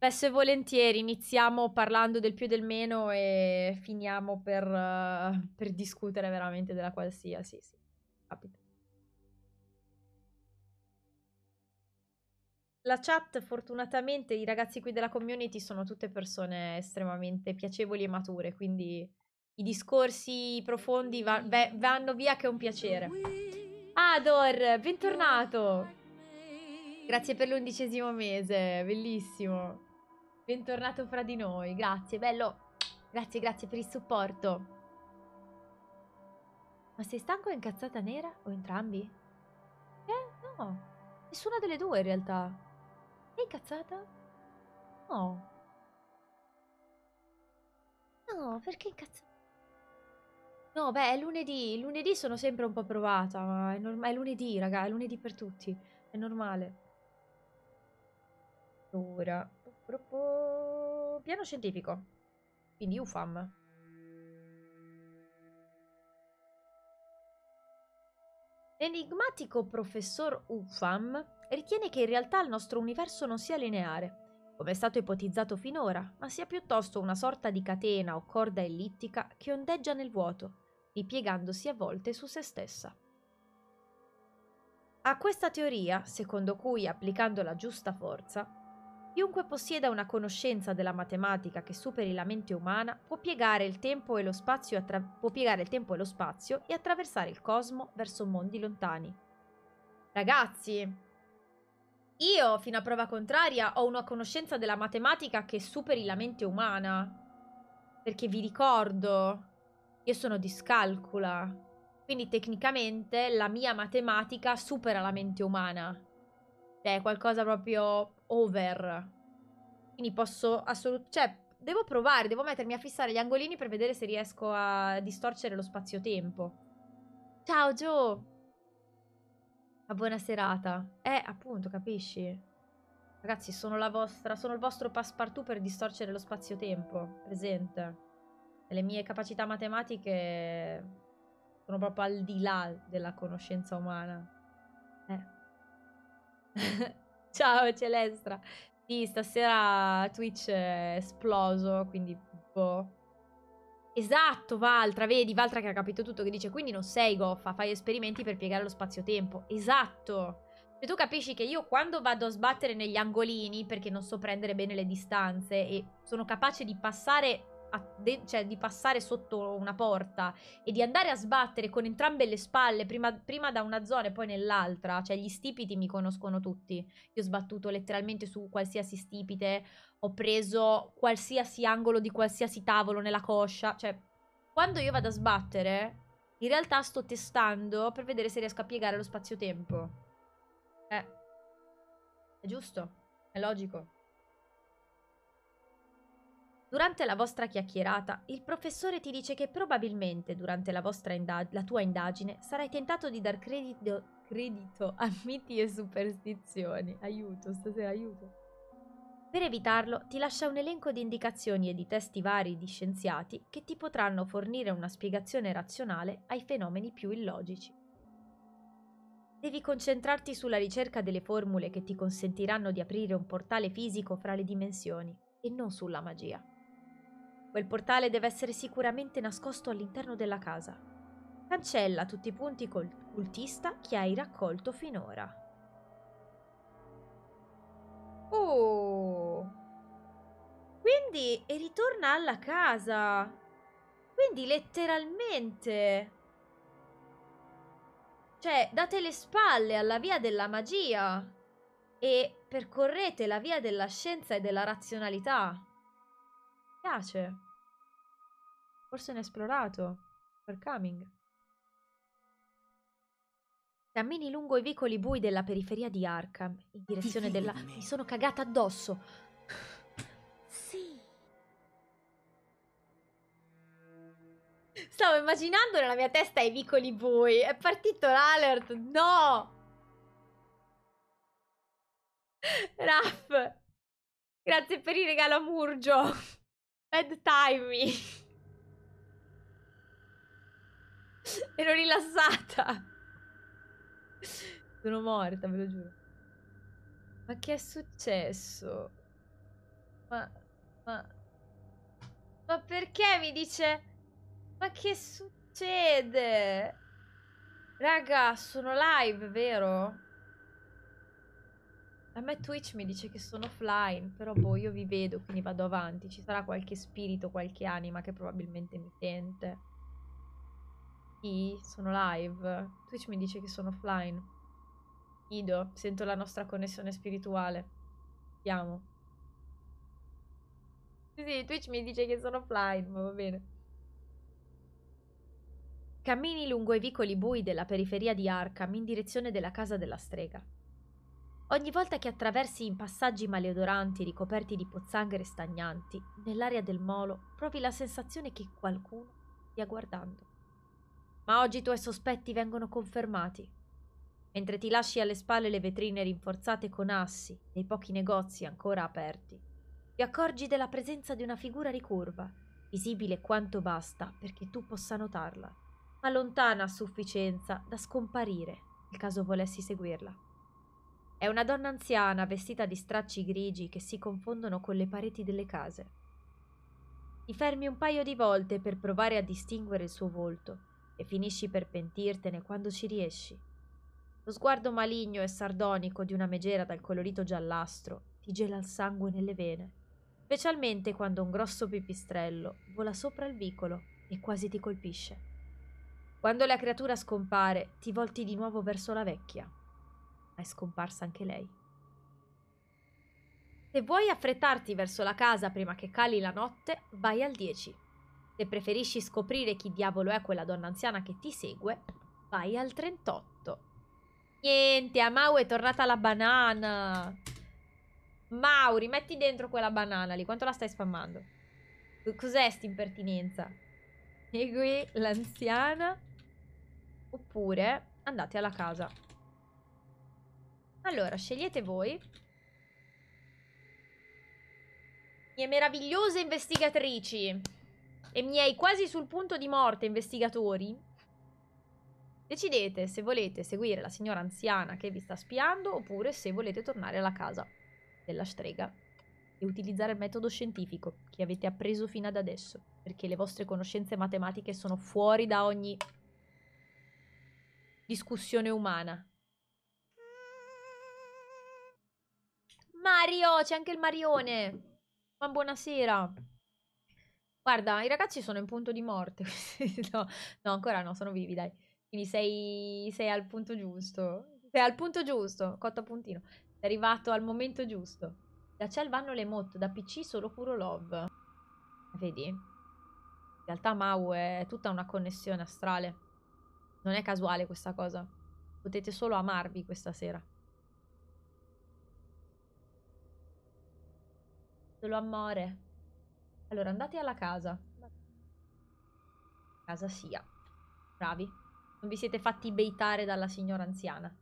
Spesso e volentieri iniziamo parlando del più e del meno e finiamo per, uh, per discutere veramente della qualsiasi. Sì, capita. La chat, fortunatamente, i ragazzi qui della community sono tutte persone estremamente piacevoli e mature, quindi i discorsi profondi va beh, vanno via che è un piacere. Ador, bentornato! Grazie per l'undicesimo mese, bellissimo. Bentornato fra di noi, grazie, bello. Grazie, grazie per il supporto. Ma sei stanco o incazzata nera o entrambi? Eh, no. Nessuna delle due in realtà. Sei incazzata? No. No, perché incazzata? No, beh, è lunedì. lunedì sono sempre un po' provata, ma è, è lunedì, raga, è lunedì per tutti. È normale. Allora, Piano scientifico. Quindi UFAM. L'enigmatico professor UFAM ritiene che in realtà il nostro universo non sia lineare, come è stato ipotizzato finora, ma sia piuttosto una sorta di catena o corda ellittica che ondeggia nel vuoto, ripiegandosi a volte su se stessa. A questa teoria, secondo cui applicando la giusta forza, Chiunque possieda una conoscenza della matematica che superi la mente umana può piegare il tempo e lo spazio, attra- il e lo spazio e attraversare il cosmo verso mondi lontani. Ragazzi, io, fino a prova contraria, ho una conoscenza della matematica che superi la mente umana. Perché vi ricordo, io sono discalcula. Quindi tecnicamente la mia matematica supera la mente umana. Cioè, è qualcosa proprio over. Quindi posso assolutamente... Cioè, devo provare, devo mettermi a fissare gli angolini per vedere se riesco a distorcere lo spazio-tempo. Ciao, Joe! Ma buona serata. Eh, appunto, capisci? Ragazzi, sono la vostra... Sono il vostro passepartout per distorcere lo spazio-tempo. Presente. E le mie capacità matematiche sono proprio al di là della conoscenza umana. Eh. Ciao Celestra. Sì, stasera Twitch è esploso, quindi boh. Esatto, Valtra, vedi, Valtra che ha capito tutto, che dice, quindi non sei goffa, fai esperimenti per piegare lo spazio-tempo. Esatto. Se cioè, tu capisci che io quando vado a sbattere negli angolini, perché non so prendere bene le distanze, e sono capace di passare cioè di passare sotto una porta e di andare a sbattere con entrambe le spalle, prima, prima da una zona e poi nell'altra, cioè gli stipiti mi conoscono tutti. Io ho sbattuto letteralmente su qualsiasi stipite, ho preso qualsiasi angolo di qualsiasi tavolo nella coscia, cioè quando io vado a sbattere, in realtà sto testando per vedere se riesco a piegare lo spazio-tempo. Eh, è giusto, è logico. Durante la vostra chiacchierata, il professore ti dice che probabilmente durante la, indag la tua indagine sarai tentato di dar credito, credito a miti e superstizioni. Aiuto, stasera aiuto. Per evitarlo, ti lascia un elenco di indicazioni e di testi vari di scienziati che ti potranno fornire una spiegazione razionale ai fenomeni più illogici. Devi concentrarti sulla ricerca delle formule che ti consentiranno di aprire un portale fisico fra le dimensioni e non sulla magia. Quel portale deve essere sicuramente nascosto all'interno della casa. Cancella tutti i punti col cultista che hai raccolto finora. Oh! Quindi e ritorna alla casa. Quindi letteralmente. Cioè, date le spalle alla via della magia e percorrete la via della scienza e della razionalità piace. Forse un esplorato. Overcoming. Cammini lungo i vicoli bui della periferia di Arkham, in direzione della... Mi sono cagata addosso! Sì! Stavo immaginando nella mia testa i vicoli bui. È partito l'alert! No! Raff! Grazie per il regalo a Murgio! Bad timing. Ero rilassata. Sono morta, ve lo giuro. Ma che è successo? Ma... Ma... Ma perché mi dice... Ma che succede? Raga, sono live, vero? A me Twitch mi dice che sono offline, però boh, io vi vedo, quindi vado avanti. Ci sarà qualche spirito, qualche anima che probabilmente mi sente. Sì, sono live. Twitch mi dice che sono offline. Ido, sento la nostra connessione spirituale. Siamo. Sì, sì, Twitch mi dice che sono offline, ma va bene. Cammini lungo i vicoli bui della periferia di Arkham in direzione della casa della strega. Ogni volta che attraversi in passaggi maleodoranti ricoperti di pozzanghere stagnanti, nell'aria del molo provi la sensazione che qualcuno stia guardando. Ma oggi i tuoi sospetti vengono confermati. Mentre ti lasci alle spalle le vetrine rinforzate con assi dei pochi negozi ancora aperti, ti accorgi della presenza di una figura ricurva, visibile quanto basta perché tu possa notarla, ma lontana a sufficienza da scomparire nel caso volessi seguirla. È una donna anziana vestita di stracci grigi che si confondono con le pareti delle case. Ti fermi un paio di volte per provare a distinguere il suo volto e finisci per pentirtene quando ci riesci. Lo sguardo maligno e sardonico di una megera dal colorito giallastro ti gela il sangue nelle vene, specialmente quando un grosso pipistrello vola sopra il vicolo e quasi ti colpisce. Quando la creatura scompare, ti volti di nuovo verso la vecchia. È scomparsa anche lei. Se vuoi affrettarti verso la casa prima che cali la notte, vai al 10. Se preferisci scoprire chi diavolo è quella donna anziana che ti segue, vai al 38. Niente, a Mau è tornata la banana. Mauri, metti dentro quella banana lì. Quanto la stai spammando? Cos'è questa impertinenza? Segui l'anziana. Oppure andate alla casa. Allora, scegliete voi. Mie meravigliose investigatrici e miei quasi sul punto di morte investigatori. Decidete se volete seguire la signora anziana che vi sta spiando oppure se volete tornare alla casa della strega e utilizzare il metodo scientifico che avete appreso fino ad adesso, perché le vostre conoscenze matematiche sono fuori da ogni discussione umana. Mario, c'è anche il Marione. Ma buonasera. Guarda, i ragazzi sono in punto di morte. no, no, ancora no, sono vivi, dai. Quindi sei, sei al punto giusto. Sei al punto giusto, cotto a puntino. Sei arrivato al momento giusto. Da Cell vanno le moto, da PC solo puro love. Vedi? In realtà Mau è tutta una connessione astrale. Non è casuale questa cosa. Potete solo amarvi questa sera. Solo amore. Allora, andate alla casa. Casa sia. Bravi. Non vi siete fatti beitare dalla signora anziana.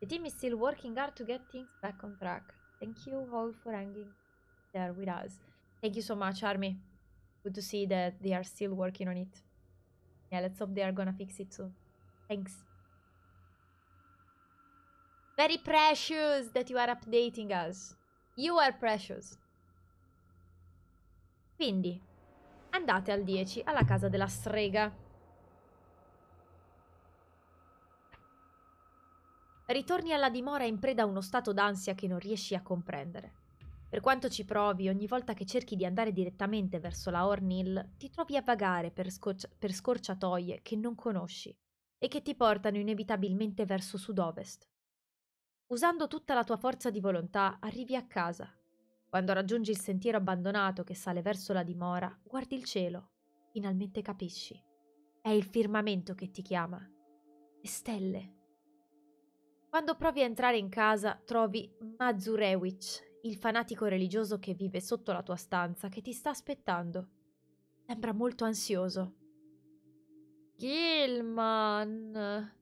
The team is still working hard to get things back on track. Thank you all for hanging there with us. Thank you so much, Army. Good to see that they are still working on it. Yeah, let's hope they are gonna fix it soon. Thanks. Very precious that you are updating us. You are precious. Quindi, andate al 10, alla casa della strega. Ritorni alla dimora in preda a uno stato d'ansia che non riesci a comprendere. Per quanto ci provi, ogni volta che cerchi di andare direttamente verso la Hornhill, ti trovi a vagare per, per scorciatoie che non conosci e che ti portano inevitabilmente verso sud-ovest, Usando tutta la tua forza di volontà arrivi a casa. Quando raggiungi il sentiero abbandonato che sale verso la dimora, guardi il cielo. Finalmente capisci. È il firmamento che ti chiama. Le stelle. Quando provi a entrare in casa, trovi Mazurewicz, il fanatico religioso che vive sotto la tua stanza, che ti sta aspettando. Sembra molto ansioso. Gilman!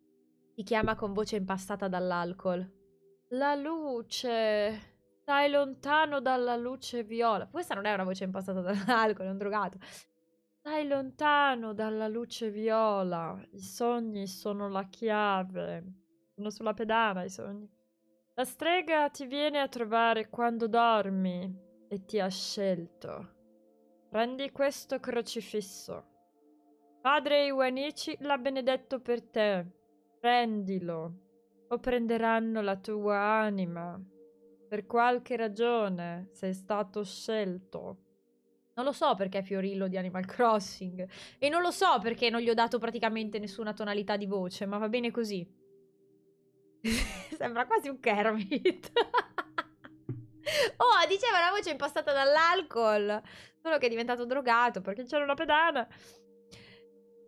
ti chiama con voce impastata dall'alcol. La luce. Stai lontano dalla luce viola. Questa non è una voce impastata dall'alcol, è un drogato. Stai lontano dalla luce viola. I sogni sono la chiave. Sono sulla pedana i sogni. La strega ti viene a trovare quando dormi e ti ha scelto. Prendi questo crocifisso. Padre Iwanici l'ha benedetto per te. Prendilo o prenderanno la tua anima. Per qualche ragione sei stato scelto. Non lo so perché è Fiorillo di Animal Crossing. E non lo so perché non gli ho dato praticamente nessuna tonalità di voce, ma va bene così. Sembra quasi un Kermit. oh, diceva la voce impastata dall'alcol. Solo che è diventato drogato perché c'era una pedana.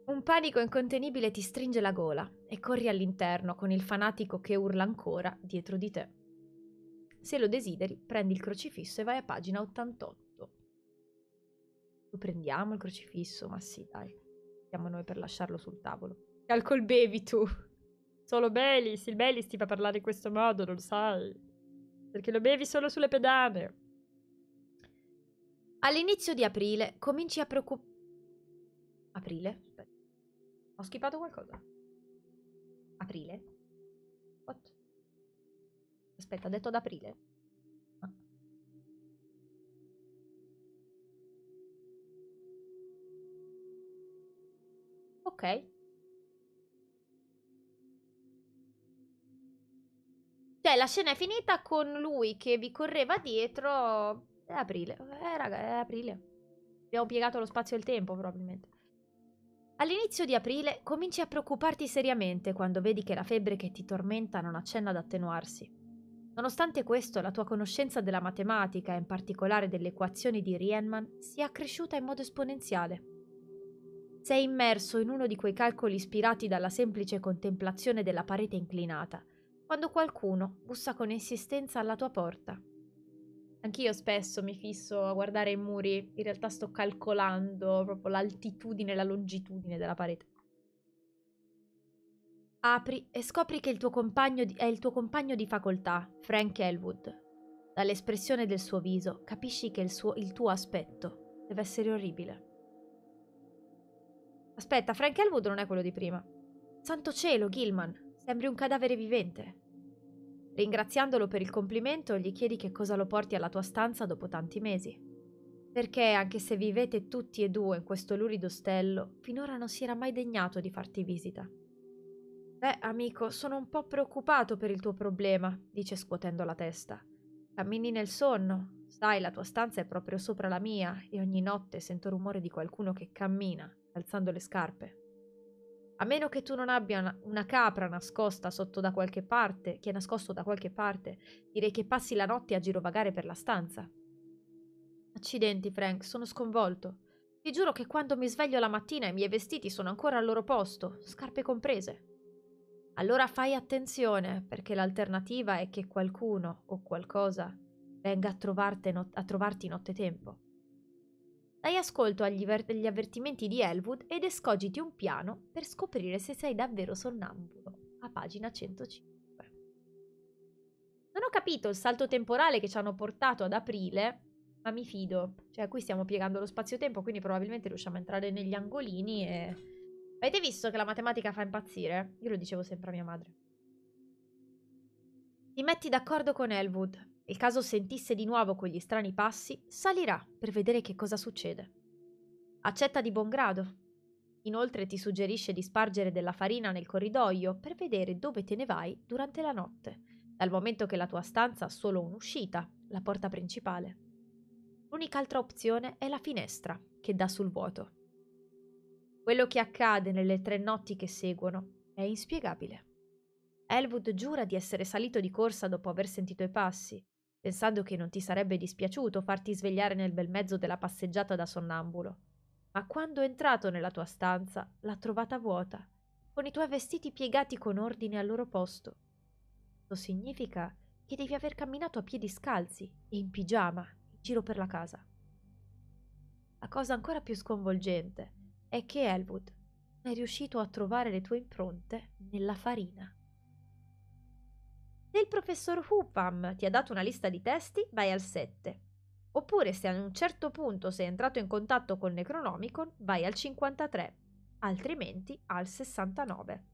Un panico incontenibile ti stringe la gola e corri all'interno con il fanatico che urla ancora dietro di te. Se lo desideri, prendi il crocifisso e vai a pagina 88. Lo prendiamo il crocifisso, ma sì, dai. Siamo noi per lasciarlo sul tavolo. Che alcol bevi tu? Solo Belis, il Belis ti fa parlare in questo modo, non lo sai. Perché lo bevi solo sulle pedane. All'inizio di aprile cominci a preoccuparti. Aprile? Ho schippato qualcosa. Aprile? What? Aspetta, ho detto ad aprile. Ah. Ok. Cioè, la scena è finita con lui che vi correva dietro. È aprile. Eh, raga, è aprile. Abbiamo piegato lo spazio e il tempo, probabilmente. All'inizio di aprile cominci a preoccuparti seriamente quando vedi che la febbre che ti tormenta non accenna ad attenuarsi. Nonostante questo, la tua conoscenza della matematica e in particolare delle equazioni di Riemann si è accresciuta in modo esponenziale. Sei immerso in uno di quei calcoli ispirati dalla semplice contemplazione della parete inclinata, quando qualcuno bussa con insistenza alla tua porta. Anch'io spesso mi fisso a guardare i muri, in realtà sto calcolando proprio l'altitudine e la longitudine della parete. Apri e scopri che il tuo compagno di... è il tuo compagno di facoltà, Frank Elwood. Dall'espressione del suo viso capisci che il, suo... il tuo aspetto deve essere orribile. Aspetta, Frank Elwood non è quello di prima. Santo cielo, Gilman, sembri un cadavere vivente. Ringraziandolo per il complimento, gli chiedi che cosa lo porti alla tua stanza dopo tanti mesi. Perché, anche se vivete tutti e due in questo lurido ostello, finora non si era mai degnato di farti visita. Beh, amico, sono un po' preoccupato per il tuo problema, dice scuotendo la testa. Cammini nel sonno, sai, la tua stanza è proprio sopra la mia e ogni notte sento rumore di qualcuno che cammina, alzando le scarpe. A meno che tu non abbia una, capra nascosta sotto da qualche parte, che è nascosto da qualche parte, direi che passi la notte a girovagare per la stanza. Accidenti, Frank, sono sconvolto. Ti giuro che quando mi sveglio la mattina i miei vestiti sono ancora al loro posto, scarpe comprese. Allora fai attenzione, perché l'alternativa è che qualcuno o qualcosa venga a, not- a trovarti nottetempo. Dai ascolto agli ver- agli avvertimenti di Elwood ed escogiti un piano per scoprire se sei davvero sonnambulo. A pagina 105. Non ho capito il salto temporale che ci hanno portato ad aprile, ma mi fido. Cioè, qui stiamo piegando lo spazio-tempo, quindi probabilmente riusciamo a entrare negli angolini e... Avete visto che la matematica fa impazzire? Io lo dicevo sempre a mia madre. Ti metti d'accordo con Elwood e caso sentisse di nuovo quegli strani passi, salirà per vedere che cosa succede. Accetta di buon grado. Inoltre ti suggerisce di spargere della farina nel corridoio per vedere dove te ne vai durante la notte, dal momento che la tua stanza ha solo un'uscita, la porta principale. L'unica altra opzione è la finestra, che dà sul vuoto. Quello che accade nelle tre notti che seguono è inspiegabile. Elwood giura di essere salito di corsa dopo aver sentito i passi, pensando che non ti sarebbe dispiaciuto farti svegliare nel bel mezzo della passeggiata da sonnambulo. Ma quando è entrato nella tua stanza, l'ha trovata vuota, con i tuoi vestiti piegati con ordine al loro posto. Questo significa che devi aver camminato a piedi scalzi e in pigiama in giro per la casa. La cosa ancora più sconvolgente è che Elwood è riuscito a trovare le tue impronte nella farina il professor Hupam ti ha dato una lista di testi, vai al 7. Oppure se ad un certo punto sei entrato in contatto col Necronomicon, vai al 53, altrimenti al 69.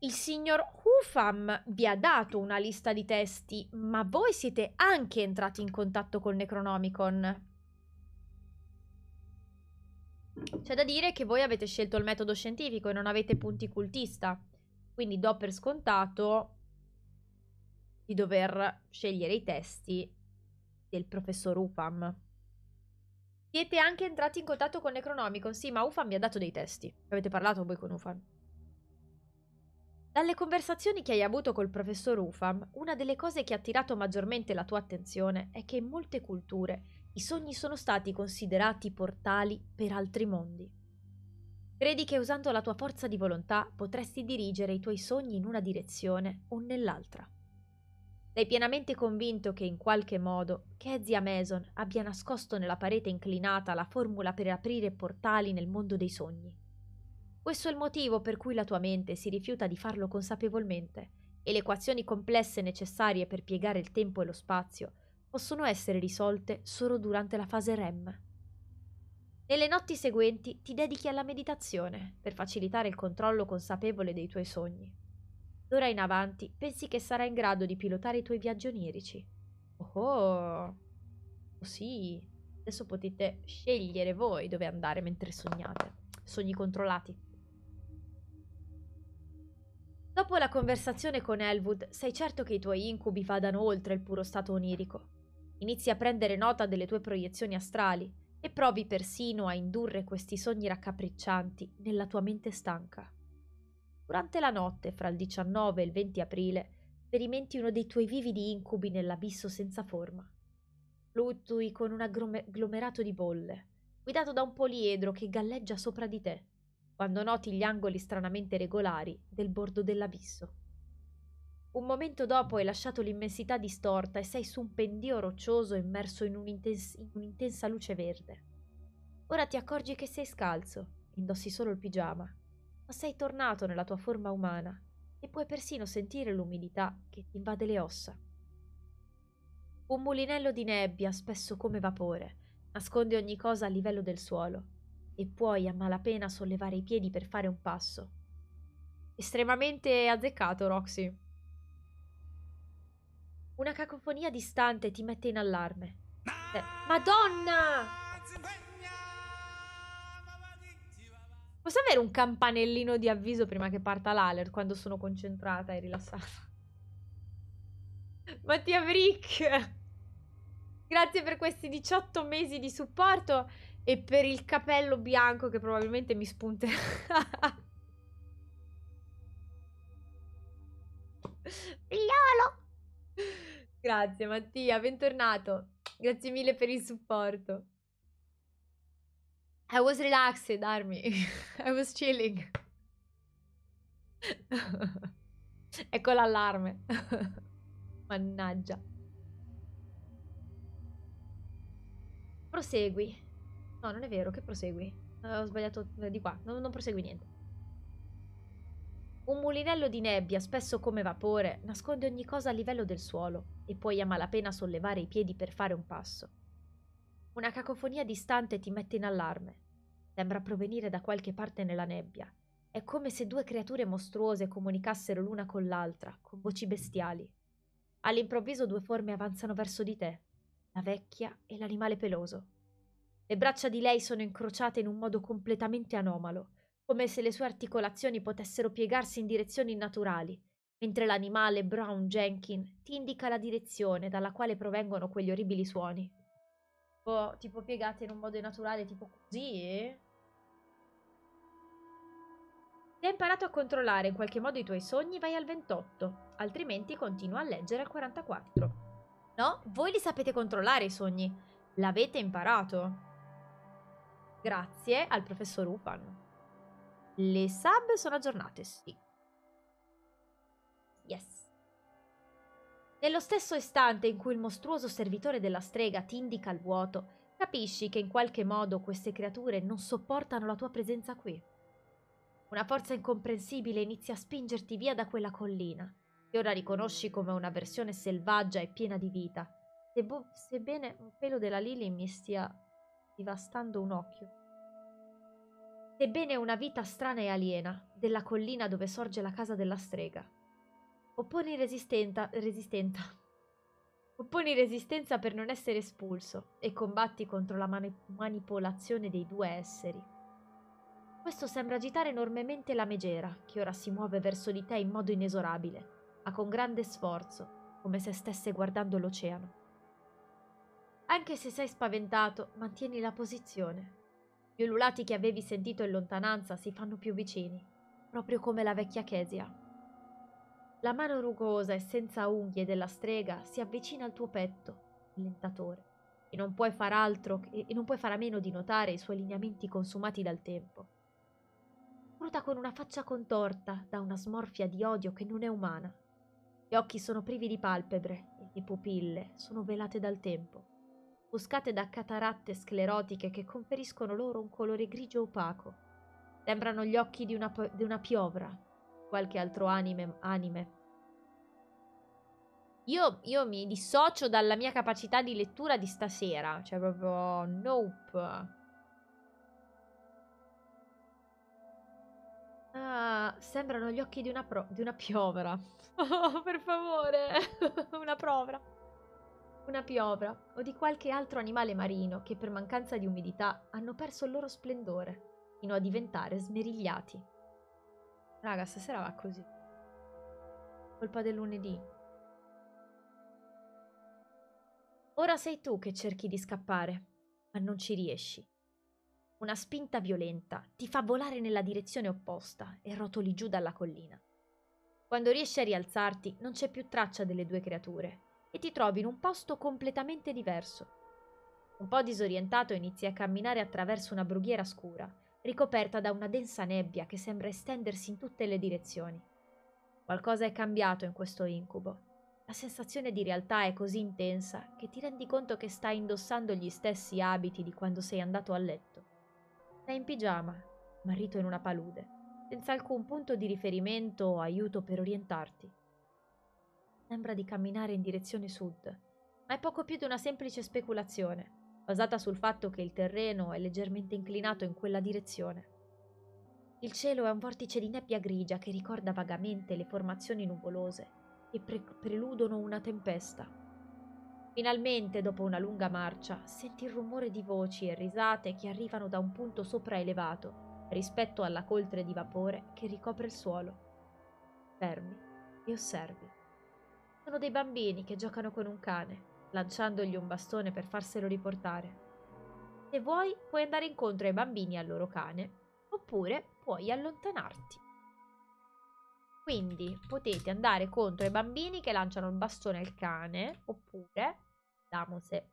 Il signor Hufam vi ha dato una lista di testi, ma voi siete anche entrati in contatto col Necronomicon. C'è da dire che voi avete scelto il metodo scientifico e non avete punti cultista. Quindi do per scontato di dover scegliere i testi del professor Ufam. Siete anche entrati in contatto con Necronomicon? Sì, ma Ufam mi ha dato dei testi. Avete parlato voi con Ufam? Dalle conversazioni che hai avuto col professor Ufam, una delle cose che ha attirato maggiormente la tua attenzione è che in molte culture i sogni sono stati considerati portali per altri mondi. Credi che usando la tua forza di volontà potresti dirigere i tuoi sogni in una direzione o nell'altra. Sei pienamente convinto che in qualche modo Kezia Mason abbia nascosto nella parete inclinata la formula per aprire portali nel mondo dei sogni. Questo è il motivo per cui la tua mente si rifiuta di farlo consapevolmente e le equazioni complesse necessarie per piegare il tempo e lo spazio possono essere risolte solo durante la fase REM. Nelle notti seguenti ti dedichi alla meditazione per facilitare il controllo consapevole dei tuoi sogni. D'ora in avanti pensi che sarai in grado di pilotare i tuoi viaggi onirici. Oh, oh, sì, adesso potete scegliere voi dove andare mentre sognate. Sogni controllati. Dopo la conversazione con Elwood, sei certo che i tuoi incubi vadano oltre il puro stato onirico. Inizi a prendere nota delle tue proiezioni astrali e provi persino a indurre questi sogni raccapriccianti nella tua mente stanca. Durante la notte, fra il 19 e il 20 aprile, sperimenti uno dei tuoi vividi incubi nell'abisso senza forma. Fluttui con un agglomerato di bolle, guidato da un poliedro che galleggia sopra di te, quando noti gli angoli stranamente regolari del bordo dell'abisso. Un momento dopo hai lasciato l'immensità distorta e sei su un pendio roccioso immerso in, un'intens- in un'intensa luce verde. Ora ti accorgi che sei scalzo, indossi solo il pigiama, ma sei tornato nella tua forma umana e puoi persino sentire l'umidità che ti invade le ossa. Un mulinello di nebbia, spesso come vapore, nasconde ogni cosa a livello del suolo e puoi a malapena sollevare i piedi per fare un passo. Estremamente azzeccato, Roxy, una cacofonia distante ti mette in allarme. Eh, Madonna! Posso avere un campanellino di avviso prima che parta l'alert quando sono concentrata e rilassata? Mattia Brick! Grazie per questi 18 mesi di supporto e per il capello bianco che probabilmente mi spunterà. Figliolo! Grazie Mattia, bentornato. Grazie mille per il supporto. I was relaxed, Army. I was chilling. ecco l'allarme. Mannaggia. Prosegui. No, non è vero, che prosegui? Eh, ho sbagliato eh, di qua. non, non prosegui niente. Un mulinello di nebbia, spesso come vapore, nasconde ogni cosa a livello del suolo e puoi a malapena sollevare i piedi per fare un passo. Una cacofonia distante ti mette in allarme. Sembra provenire da qualche parte nella nebbia. È come se due creature mostruose comunicassero l'una con l'altra, con voci bestiali. All'improvviso due forme avanzano verso di te, la vecchia e l'animale peloso. Le braccia di lei sono incrociate in un modo completamente anomalo come se le sue articolazioni potessero piegarsi in direzioni naturali, mentre l'animale Brown Jenkin ti indica la direzione dalla quale provengono quegli orribili suoni. Tipo, tipo piegate in un modo naturale, tipo così, Se hai imparato a controllare in qualche modo i tuoi sogni, vai al 28, altrimenti continua a leggere al 44. No? Voi li sapete controllare i sogni. L'avete imparato. Grazie al professor Ufan. Le sub sono aggiornate, sì. Yes. Nello stesso istante in cui il mostruoso servitore della strega ti indica il vuoto, capisci che in qualche modo queste creature non sopportano la tua presenza qui. Una forza incomprensibile inizia a spingerti via da quella collina, che ora riconosci come una versione selvaggia e piena di vita, sebbene un pelo della Lily mi stia divastando un occhio sebbene una vita strana e aliena, della collina dove sorge la casa della strega. Opponi resistenta, resistenta. Opponi resistenza per non essere espulso e combatti contro la mani- manipolazione dei due esseri. Questo sembra agitare enormemente la megera, che ora si muove verso di te in modo inesorabile, ma con grande sforzo, come se stesse guardando l'oceano. Anche se sei spaventato, mantieni la posizione gli ululati che avevi sentito in lontananza si fanno più vicini, proprio come la vecchia Chesia. La mano rugosa e senza unghie della strega si avvicina al tuo petto, allentatore, e non puoi far altro che, e non puoi fare a meno di notare i suoi lineamenti consumati dal tempo. Cruta con una faccia contorta da una smorfia di odio che non è umana. Gli occhi sono privi di palpebre e le pupille sono velate dal tempo offuscate da cataratte sclerotiche che conferiscono loro un colore grigio opaco. Sembrano gli occhi di una, di una piovra, qualche altro anime. anime. Io, io, mi dissocio dalla mia capacità di lettura di stasera. Cioè, proprio... Nope. Ah, sembrano gli occhi di una, pro, di una piovra. Oh, per favore. una provra una piovra o di qualche altro animale marino che per mancanza di umidità hanno perso il loro splendore, fino a diventare smerigliati. Raga, stasera va così. Colpa del lunedì. Ora sei tu che cerchi di scappare, ma non ci riesci. Una spinta violenta ti fa volare nella direzione opposta e rotoli giù dalla collina. Quando riesci a rialzarti non c'è più traccia delle due creature e ti trovi in un posto completamente diverso. Un po' disorientato inizi a camminare attraverso una brughiera scura, ricoperta da una densa nebbia che sembra estendersi in tutte le direzioni. Qualcosa è cambiato in questo incubo. La sensazione di realtà è così intensa che ti rendi conto che stai indossando gli stessi abiti di quando sei andato a letto. Sei in pigiama, marrito in una palude, senza alcun punto di riferimento o aiuto per orientarti. Sembra di camminare in direzione sud, ma è poco più di una semplice speculazione, basata sul fatto che il terreno è leggermente inclinato in quella direzione. Il cielo è un vortice di nebbia grigia che ricorda vagamente le formazioni nuvolose che pre- preludono una tempesta. Finalmente, dopo una lunga marcia, senti il rumore di voci e risate che arrivano da un punto sopraelevato rispetto alla coltre di vapore che ricopre il suolo. Fermi e osservi. Sono dei bambini che giocano con un cane, lanciandogli un bastone per farselo riportare. Se vuoi, puoi andare incontro ai bambini e al loro cane, oppure puoi allontanarti. Quindi potete andare contro i bambini che lanciano il bastone al cane, oppure, vediamo se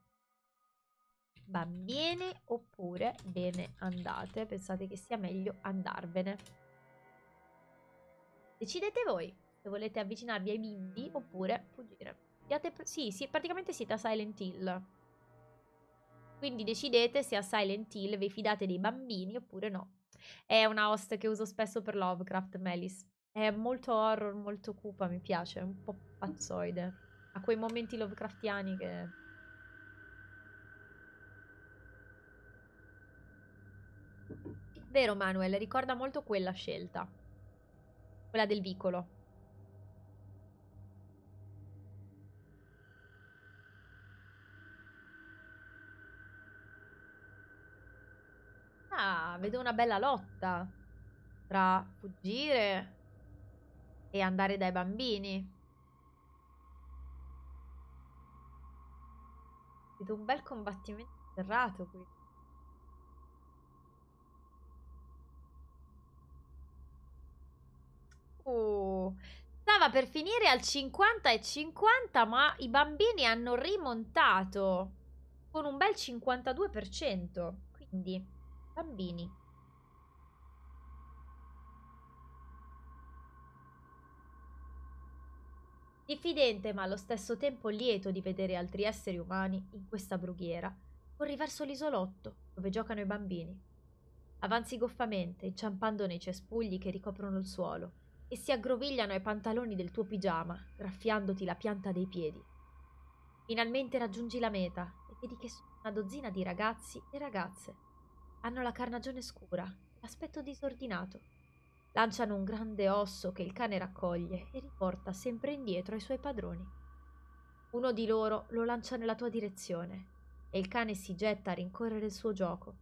bambini, oppure bene andate, pensate che sia meglio andarvene. Decidete voi se volete avvicinarvi ai bimbi mm. oppure fuggire. Siate, sì, sì, praticamente siete a Silent Hill. Quindi decidete se a Silent Hill vi fidate dei bambini oppure no. È una host che uso spesso per Lovecraft, Melis. È molto horror, molto cupa, mi piace, È un po' pazzoide. A quei momenti Lovecraftiani che Vero Manuel, ricorda molto quella scelta. Quella del vicolo. Ah, vedo una bella lotta tra fuggire e andare dai bambini. Vedo un bel combattimento serrato qui. Oh, stava per finire al 50 e 50, ma i bambini hanno rimontato con un bel 52%. Quindi bambini Diffidente ma allo stesso tempo lieto di vedere altri esseri umani in questa brughiera, corri verso l'isolotto dove giocano i bambini. Avanzi goffamente, inciampando nei cespugli che ricoprono il suolo e si aggrovigliano ai pantaloni del tuo pigiama, graffiandoti la pianta dei piedi. Finalmente raggiungi la meta e vedi che sono una dozzina di ragazzi e ragazze hanno la carnagione scura, l'aspetto disordinato. Lanciano un grande osso che il cane raccoglie e riporta sempre indietro ai suoi padroni. Uno di loro lo lancia nella tua direzione e il cane si getta a rincorrere il suo gioco.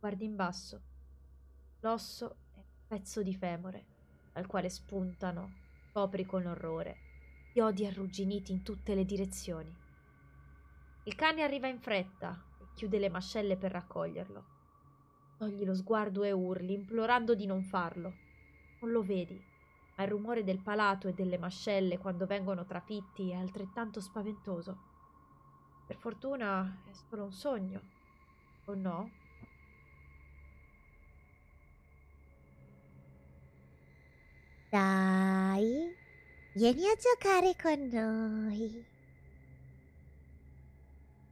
Guardi in basso. L'osso è un pezzo di femore, dal quale spuntano, copri con orrore, gli odi arrugginiti in tutte le direzioni. Il cane arriva in fretta e chiude le mascelle per raccoglierlo. Togli lo sguardo e urli, implorando di non farlo. Non lo vedi, ma il rumore del palato e delle mascelle quando vengono trafitti è altrettanto spaventoso. Per fortuna è solo un sogno, o no? Dai, vieni a giocare con noi.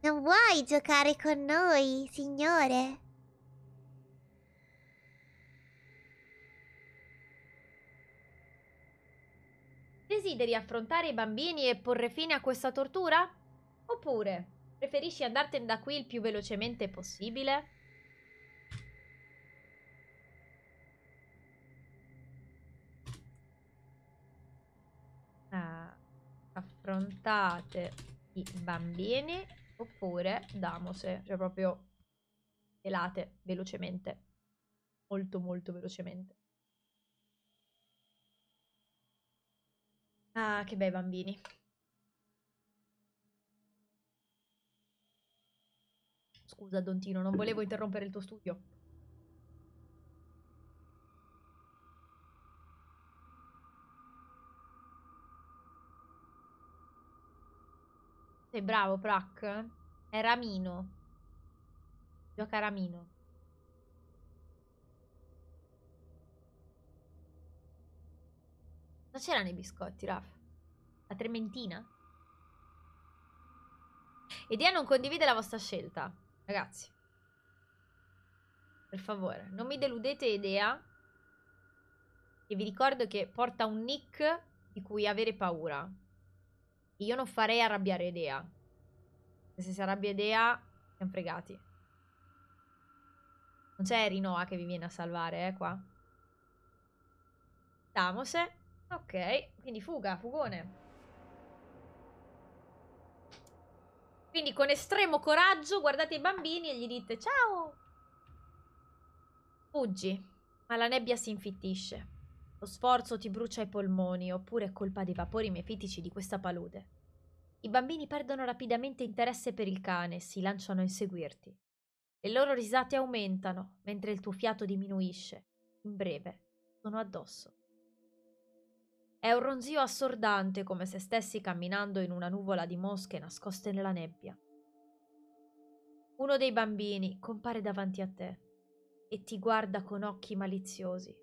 Non vuoi giocare con noi, signore? Desideri affrontare i bambini e porre fine a questa tortura? Oppure preferisci andartene da qui il più velocemente possibile? Ah, affrontate i bambini oppure damose, cioè proprio velate velocemente, molto molto velocemente. Ah, che bei bambini. Scusa, Dontino, non volevo interrompere il tuo studio. Sei bravo, Prac. È Ramino. Gioca Ramino. Cosa c'era nei biscotti, Raf? La trementina? Idea non condivide la vostra scelta, ragazzi. Per favore, non mi deludete Idea. E vi ricordo che porta un nick di cui avere paura. Io non farei arrabbiare Idea. Se si arrabbia Idea, siamo fregati. Non c'è Rinoa che vi viene a salvare, eh, qua. Tamose. Ok, quindi fuga, fugone. Quindi con estremo coraggio guardate i bambini e gli dite ciao. Fuggi, ma la nebbia si infittisce. Lo sforzo ti brucia i polmoni oppure è colpa dei vapori mefitici di questa palude. I bambini perdono rapidamente interesse per il cane e si lanciano a inseguirti. Le loro risate aumentano mentre il tuo fiato diminuisce. In breve, sono addosso. È un ronzio assordante come se stessi camminando in una nuvola di mosche nascoste nella nebbia. Uno dei bambini compare davanti a te e ti guarda con occhi maliziosi,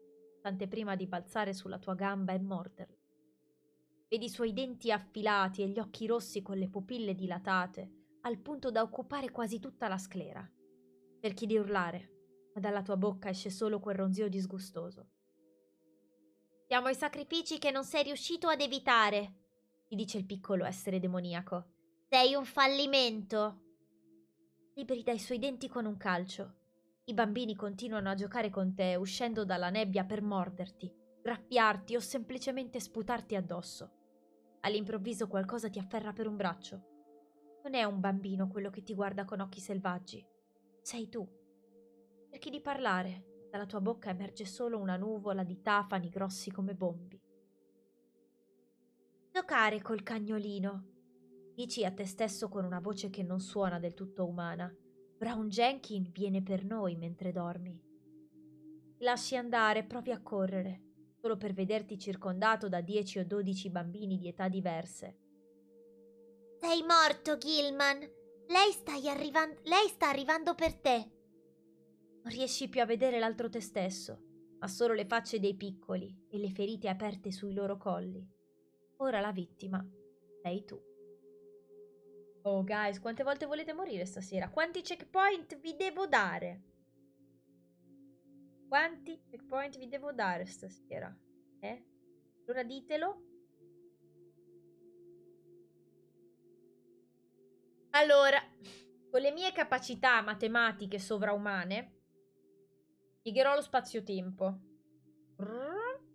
tante prima di balzare sulla tua gamba e morderla. Vedi i suoi denti affilati e gli occhi rossi con le pupille dilatate, al punto da occupare quasi tutta la sclera. Cerchi di urlare, ma dalla tua bocca esce solo quel ronzio disgustoso. Siamo i sacrifici che non sei riuscito ad evitare, gli dice il piccolo essere demoniaco. Sei un fallimento. Liberi dai suoi denti con un calcio. I bambini continuano a giocare con te uscendo dalla nebbia per morderti, graffiarti o semplicemente sputarti addosso. All'improvviso qualcosa ti afferra per un braccio. Non è un bambino quello che ti guarda con occhi selvaggi. Sei tu. Cerchi di parlare, dalla tua bocca emerge solo una nuvola di tafani grossi come bombi. Giocare col cagnolino, dici a te stesso con una voce che non suona del tutto umana. Brown Jenkins viene per noi mentre dormi. Ti lasci andare, provi a correre, solo per vederti circondato da 10 o 12 bambini di età diverse. Sei morto, Gilman. Lei, arrivando... Lei sta arrivando per te. Non riesci più a vedere l'altro te stesso, ma solo le facce dei piccoli e le ferite aperte sui loro colli. Ora la vittima sei tu. Oh guys, quante volte volete morire stasera? Quanti checkpoint vi devo dare? Quanti checkpoint vi devo dare stasera? Eh? Allora ditelo. Allora, con le mie capacità matematiche sovraumane, Spiegherò lo spazio-tempo.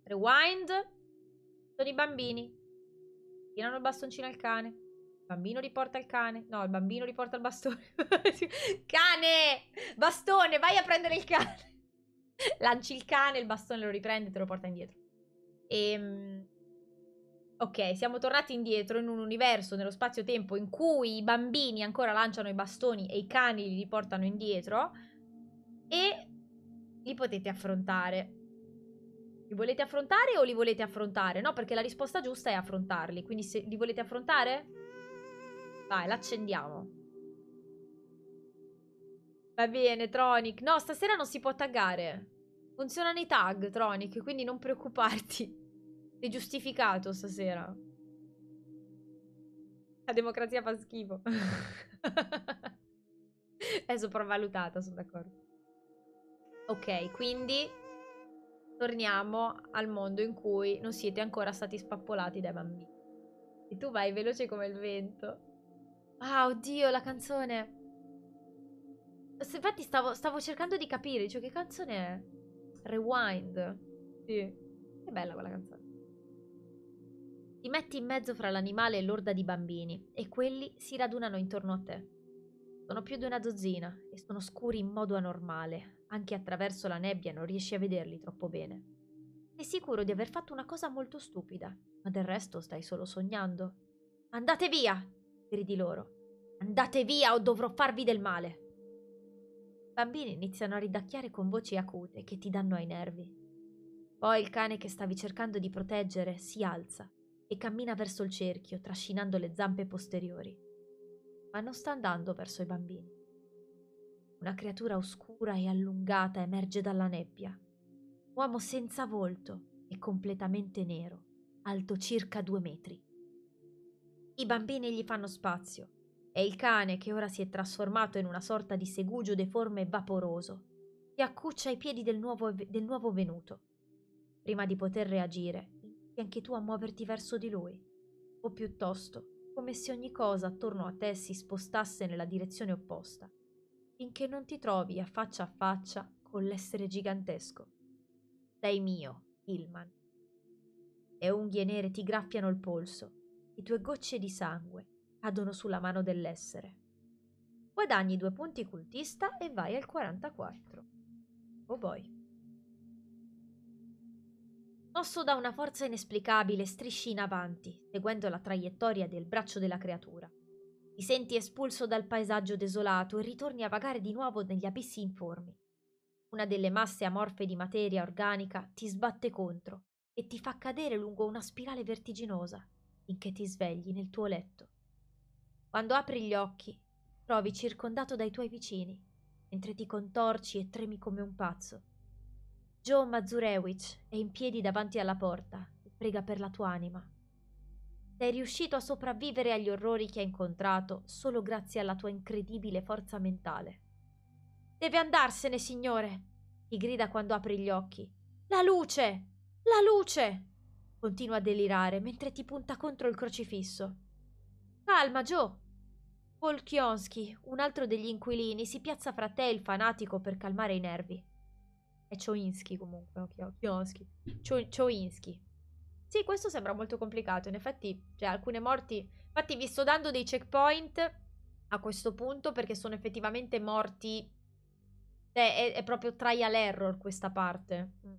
Rewind. Sono i bambini. Tirano il bastoncino al cane. Il bambino riporta il cane. No, il bambino riporta il bastone. cane! Bastone, vai a prendere il cane. Lanci il cane, il bastone lo riprende e te lo porta indietro. Ehm... Ok, siamo tornati indietro in un universo, nello spazio-tempo, in cui i bambini ancora lanciano i bastoni e i cani li riportano indietro. E li potete affrontare. Li volete affrontare o li volete affrontare? No, perché la risposta giusta è affrontarli. Quindi se li volete affrontare? Vai, l'accendiamo. Va bene, Tronic. No, stasera non si può taggare. Funzionano i tag, Tronic, quindi non preoccuparti. Sei giustificato stasera. La democrazia fa schifo. È sopravvalutata, sono d'accordo. Ok, quindi torniamo al mondo in cui non siete ancora stati spappolati dai bambini. E tu vai veloce come il vento. Ah, oddio, la canzone. infatti stavo, stavo, cercando di capire, cioè che canzone è? Rewind. Sì. Che bella quella canzone. Ti metti in mezzo fra l'animale e l'orda di bambini e quelli si radunano intorno a te. Sono più di una dozzina e sono scuri in modo anormale, anche attraverso la nebbia non riesci a vederli troppo bene. Sei sicuro di aver fatto una cosa molto stupida, ma del resto stai solo sognando. Andate via! gridi loro. Andate via o dovrò farvi del male! I Bambini iniziano a ridacchiare con voci acute che ti danno ai nervi. Poi il cane che stavi cercando di proteggere si alza e cammina verso il cerchio, trascinando le zampe posteriori. Ma non sta andando verso i bambini. Una creatura oscura e allungata emerge dalla nebbia. Uomo senza volto e completamente nero, alto circa due metri. I bambini gli fanno spazio e il cane, che ora si è trasformato in una sorta di segugio deforme e vaporoso, si accuccia ai piedi del nuovo, del nuovo venuto. Prima di poter reagire, inizi anche tu a muoverti verso di lui, o piuttosto come se ogni cosa attorno a te si spostasse nella direzione opposta finché non ti trovi a faccia a faccia con l'essere gigantesco. Sei mio, Hillman. Le unghie nere ti graffiano il polso, le tue gocce di sangue cadono sulla mano dell'essere. Guadagni due punti cultista e vai al 44. Oh boy. Mosso da una forza inesplicabile, strisci in avanti, seguendo la traiettoria del braccio della creatura. Ti senti espulso dal paesaggio desolato e ritorni a vagare di nuovo negli abissi informi. Una delle masse amorfe di materia organica ti sbatte contro e ti fa cadere lungo una spirale vertiginosa, finché ti svegli nel tuo letto. Quando apri gli occhi, trovi circondato dai tuoi vicini, mentre ti contorci e tremi come un pazzo. Joe Mazurewicz è in piedi davanti alla porta e prega per la tua anima. Sei riuscito a sopravvivere agli orrori che hai incontrato solo grazie alla tua incredibile forza mentale. Deve andarsene, signore! gli grida quando apri gli occhi. La luce! La luce! continua a delirare mentre ti punta contro il crocifisso. Calma, Joe! Paul Chionski, un altro degli inquilini, si piazza fra te e il fanatico per calmare i nervi. È Cioinsky comunque, no? Chionski. Cio- sì, questo sembra molto complicato, in effetti, cioè alcune morti... Infatti vi sto dando dei checkpoint a questo punto perché sono effettivamente morti... Cioè, è, è proprio trial error questa parte. Mm.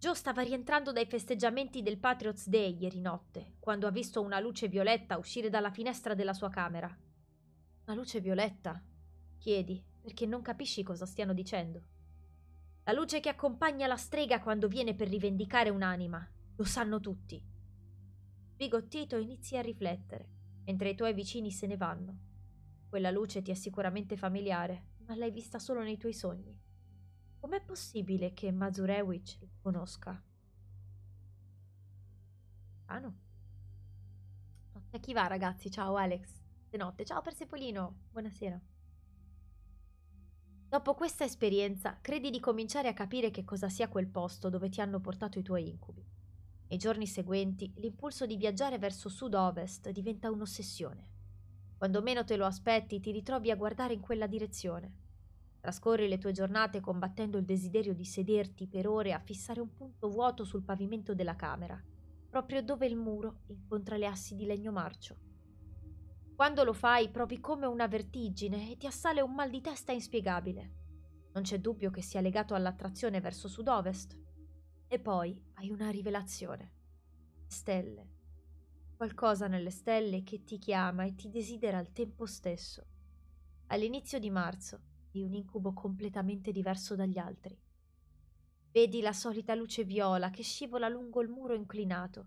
Joe stava rientrando dai festeggiamenti del Patriots Day ieri notte, quando ha visto una luce violetta uscire dalla finestra della sua camera. Una luce violetta? Chiedi, perché non capisci cosa stiano dicendo. La luce che accompagna la strega quando viene per rivendicare un'anima. Lo sanno tutti. Bigottito inizi a riflettere, mentre i tuoi vicini se ne vanno. Quella luce ti è sicuramente familiare, ma l'hai vista solo nei tuoi sogni. Com'è possibile che Mazurewicz lo conosca? Ah no. Notte a chi va ragazzi? Ciao Alex. Buonanotte. Ciao Persepolino. Buonasera. Dopo questa esperienza, credi di cominciare a capire che cosa sia quel posto dove ti hanno portato i tuoi incubi. Nei giorni seguenti, l'impulso di viaggiare verso sud-ovest diventa un'ossessione. Quando meno te lo aspetti, ti ritrovi a guardare in quella direzione. Trascorri le tue giornate combattendo il desiderio di sederti per ore a fissare un punto vuoto sul pavimento della camera, proprio dove il muro incontra le assi di legno marcio. Quando lo fai provi come una vertigine e ti assale un mal di testa inspiegabile. Non c'è dubbio che sia legato all'attrazione verso sud-ovest. E poi hai una rivelazione. Stelle. Qualcosa nelle stelle che ti chiama e ti desidera al tempo stesso. All'inizio di marzo di un incubo completamente diverso dagli altri. Vedi la solita luce viola che scivola lungo il muro inclinato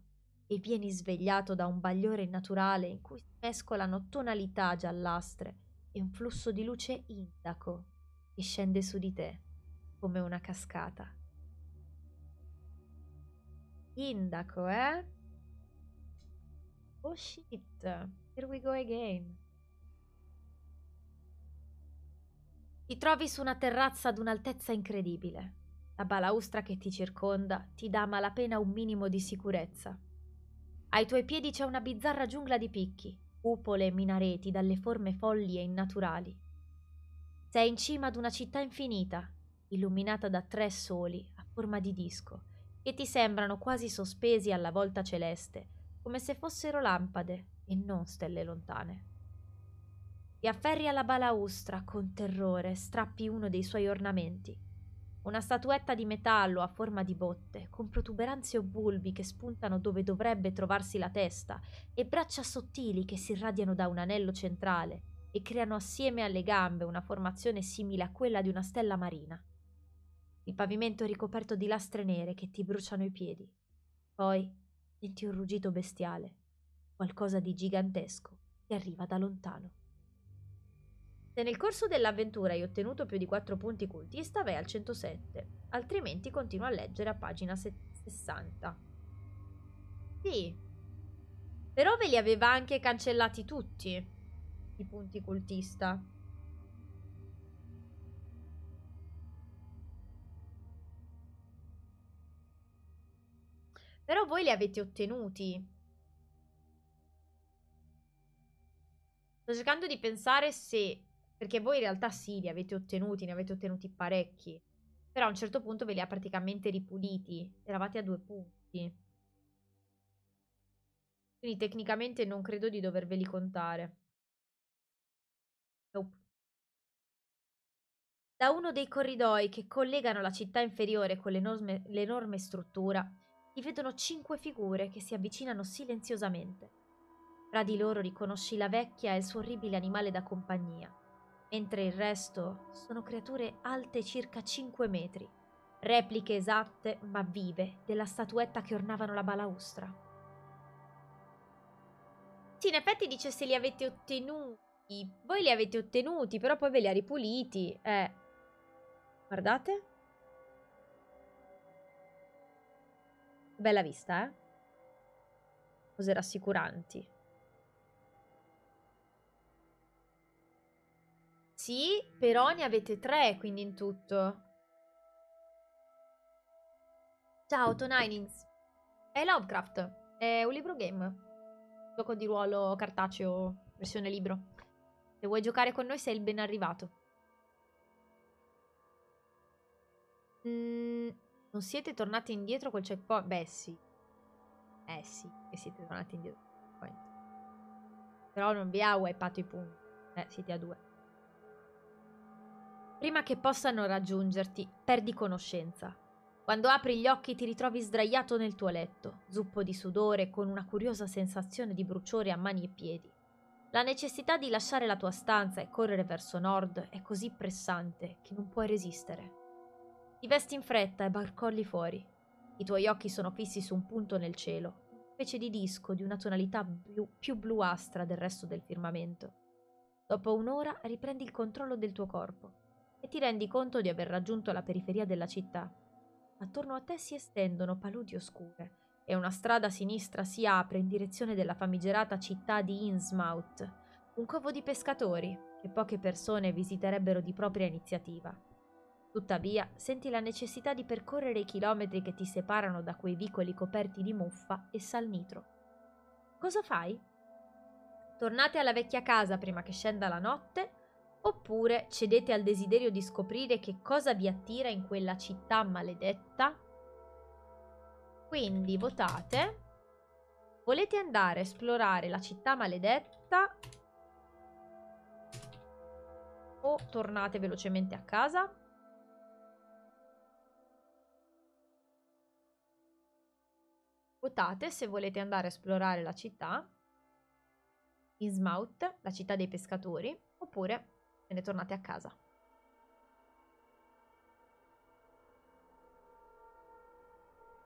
e vieni svegliato da un bagliore naturale in cui si mescolano tonalità giallastre e un flusso di luce indaco che scende su di te come una cascata. Indaco, eh? Oh shit, here we go again. Ti trovi su una terrazza ad un'altezza incredibile. La balaustra che ti circonda ti dà malapena un minimo di sicurezza. Ai tuoi piedi c'è una bizzarra giungla di picchi, cupole e minareti dalle forme folli e innaturali. Sei in cima ad una città infinita, illuminata da tre soli a forma di disco, che ti sembrano quasi sospesi alla volta celeste, come se fossero lampade e non stelle lontane. Ti afferri alla balaustra con terrore, strappi uno dei suoi ornamenti una statuetta di metallo a forma di botte, con protuberanze bulbi che spuntano dove dovrebbe trovarsi la testa e braccia sottili che si irradiano da un anello centrale e creano assieme alle gambe una formazione simile a quella di una stella marina. Il pavimento è ricoperto di lastre nere che ti bruciano i piedi. Poi senti un ruggito bestiale. Qualcosa di gigantesco ti arriva da lontano. Se nel corso dell'avventura hai ottenuto più di 4 punti cultista, vai al 107, altrimenti continua a leggere a pagina 60. Sì. Però ve li aveva anche cancellati tutti i punti cultista. Però voi li avete ottenuti. Sto cercando di pensare se perché voi in realtà sì, li avete ottenuti, ne avete ottenuti parecchi. Però a un certo punto ve li ha praticamente ripuliti. Eravate a due punti. Quindi tecnicamente non credo di doverveli contare. Nope. Da uno dei corridoi che collegano la città inferiore con l'enorme struttura, si vedono cinque figure che si avvicinano silenziosamente. Tra di loro riconosci la vecchia e il suo orribile animale da compagnia mentre il resto sono creature alte circa 5 metri, repliche esatte ma vive della statuetta che ornavano la balaustra. Sì, in effetti dice se li avete ottenuti. Voi li avete ottenuti, però poi ve li ha ripuliti. Eh. Guardate. Bella vista, eh? Cose rassicuranti. Sì, però ne avete tre, quindi in tutto. Ciao, Toninings. È Lovecraft. È un libro game. Gioco di ruolo cartaceo, versione libro. Se vuoi giocare con noi sei il ben arrivato. Mm, non siete tornati indietro col checkpoint? Beh, sì. Eh sì, che siete tornati indietro. Però non vi ha wipato i punti. Eh, siete a due. Prima che possano raggiungerti, perdi conoscenza. Quando apri gli occhi ti ritrovi sdraiato nel tuo letto, zuppo di sudore con una curiosa sensazione di bruciore a mani e piedi. La necessità di lasciare la tua stanza e correre verso nord è così pressante che non puoi resistere. Ti vesti in fretta e barcolli fuori. I tuoi occhi sono fissi su un punto nel cielo, specie di disco di una tonalità blu, più bluastra del resto del firmamento. Dopo un'ora riprendi il controllo del tuo corpo e ti rendi conto di aver raggiunto la periferia della città. Attorno a te si estendono paludi oscure e una strada sinistra si apre in direzione della famigerata città di Innsmouth, un covo di pescatori che poche persone visiterebbero di propria iniziativa. Tuttavia, senti la necessità di percorrere i chilometri che ti separano da quei vicoli coperti di muffa e salnitro. Cosa fai? Tornate alla vecchia casa prima che scenda la notte Oppure cedete al desiderio di scoprire che cosa vi attira in quella città maledetta? Quindi votate. Volete andare a esplorare la città maledetta? O tornate velocemente a casa? Votate se volete andare a esplorare la città. Innsmouth, la città dei pescatori, oppure e ne tornate a casa.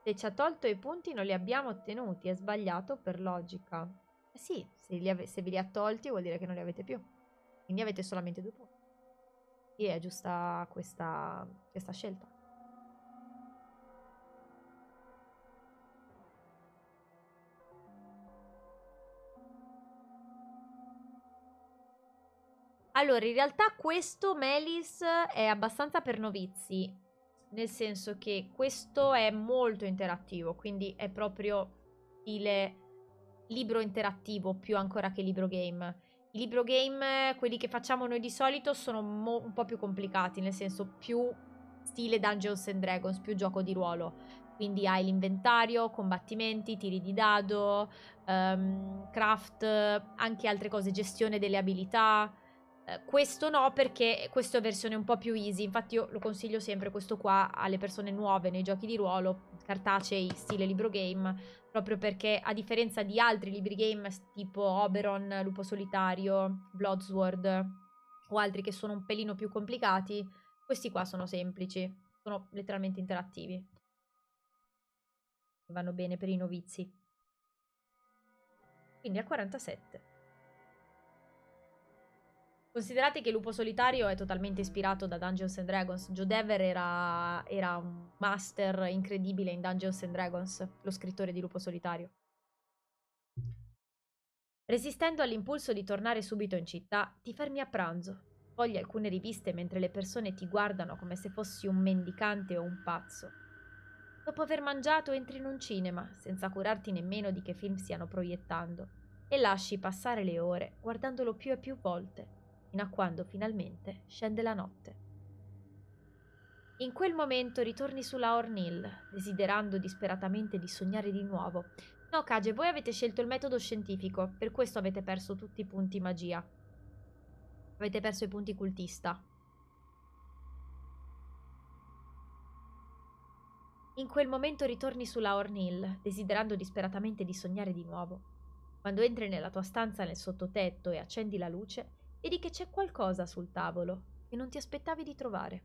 Se ci ha tolto i punti non li abbiamo ottenuti, è sbagliato per logica. Eh sì, se, se ve li ha tolti vuol dire che non li avete più. Quindi avete solamente due punti. E è giusta questa, questa scelta. Allora, in realtà questo Melis è abbastanza per novizi, nel senso che questo è molto interattivo, quindi è proprio stile libro interattivo più ancora che libro game. I libro game, quelli che facciamo noi di solito, sono un po' più complicati, nel senso più stile Dungeons and Dragons, più gioco di ruolo. Quindi hai l'inventario, combattimenti, tiri di dado, um, craft, anche altre cose, gestione delle abilità, eh, questo no perché questo è versione un po' più easy, infatti io lo consiglio sempre questo qua alle persone nuove nei giochi di ruolo, cartacei, stile libro game, proprio perché a differenza di altri libri game tipo Oberon, Lupo Solitario, Bloodsword o altri che sono un pelino più complicati, questi qua sono semplici, sono letteralmente interattivi. Vanno bene per i novizi. Quindi a 47. Considerate che Lupo Solitario è totalmente ispirato da Dungeons and Dragons. Joe Dever era, era un master incredibile in Dungeons and Dragons, lo scrittore di Lupo Solitario. Resistendo all'impulso di tornare subito in città, ti fermi a pranzo, fogli alcune riviste mentre le persone ti guardano come se fossi un mendicante o un pazzo. Dopo aver mangiato entri in un cinema, senza curarti nemmeno di che film stiano proiettando, e lasci passare le ore guardandolo più e più volte fino a quando finalmente scende la notte. In quel momento ritorni sulla Ornil, desiderando disperatamente di sognare di nuovo. No, Kage, voi avete scelto il metodo scientifico, per questo avete perso tutti i punti magia. Avete perso i punti cultista. In quel momento ritorni sulla Ornil, desiderando disperatamente di sognare di nuovo. Quando entri nella tua stanza nel sottotetto e accendi la luce, vedi che c'è qualcosa sul tavolo che non ti aspettavi di trovare.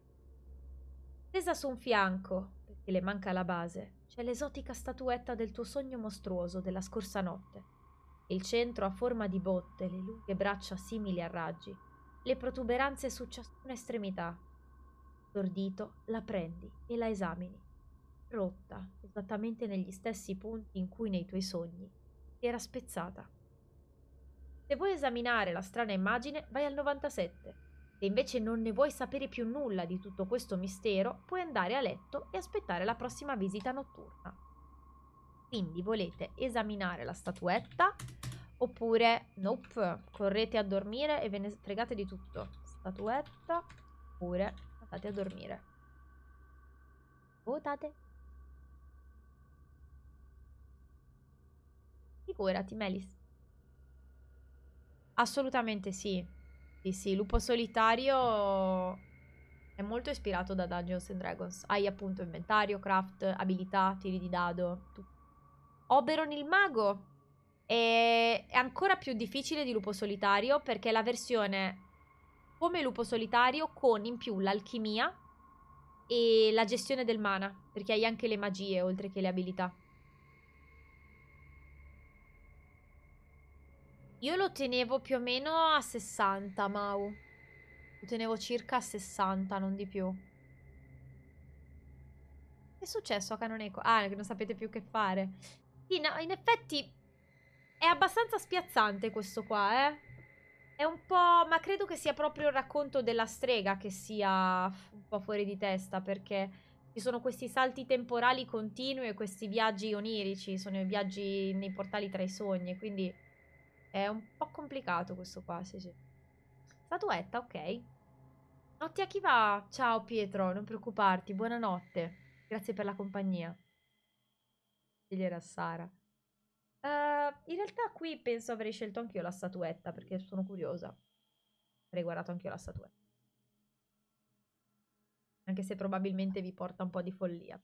Stesa su un fianco, perché le manca la base, c'è l'esotica statuetta del tuo sogno mostruoso della scorsa notte. Il centro ha forma di botte, le lunghe braccia simili a raggi, le protuberanze su ciascuna estremità. Stordito, la prendi e la esamini. Rotta, esattamente negli stessi punti in cui nei tuoi sogni, si era spezzata. Se vuoi esaminare la strana immagine, vai al 97. Se invece non ne vuoi sapere più nulla di tutto questo mistero, puoi andare a letto e aspettare la prossima visita notturna. Quindi volete esaminare la statuetta oppure nope, correte a dormire e ve ne fregate di tutto. Statuetta oppure andate a dormire. Votate. Figurati, Melis. Assolutamente sì. Sì, sì, Lupo Solitario è molto ispirato da Dungeons and Dragons. Hai appunto inventario, craft, abilità, tiri di dado. Tu. Oberon il mago è, è ancora più difficile di Lupo Solitario perché è la versione come Lupo Solitario con in più l'alchimia e la gestione del mana, perché hai anche le magie oltre che le abilità. Io lo tenevo più o meno a 60, Mau. Lo tenevo circa a 60, non di più. Che è successo a Canoneco? Ah, non sapete più che fare. Sì, no, in effetti è abbastanza spiazzante questo qua, eh. È un po'... ma credo che sia proprio il racconto della strega che sia un po' fuori di testa, perché ci sono questi salti temporali continui e questi viaggi onirici, sono i viaggi nei portali tra i sogni, quindi è un po' complicato questo qua, sì, sì. Statuetta, ok. Notti a chi va? Ciao Pietro, non preoccuparti, buonanotte. Grazie per la compagnia. Sceglierà Sara. Uh, in realtà qui penso avrei scelto anch'io la statuetta, perché sono curiosa. Avrei guardato anch'io la statuetta. Anche se probabilmente vi porta un po' di follia.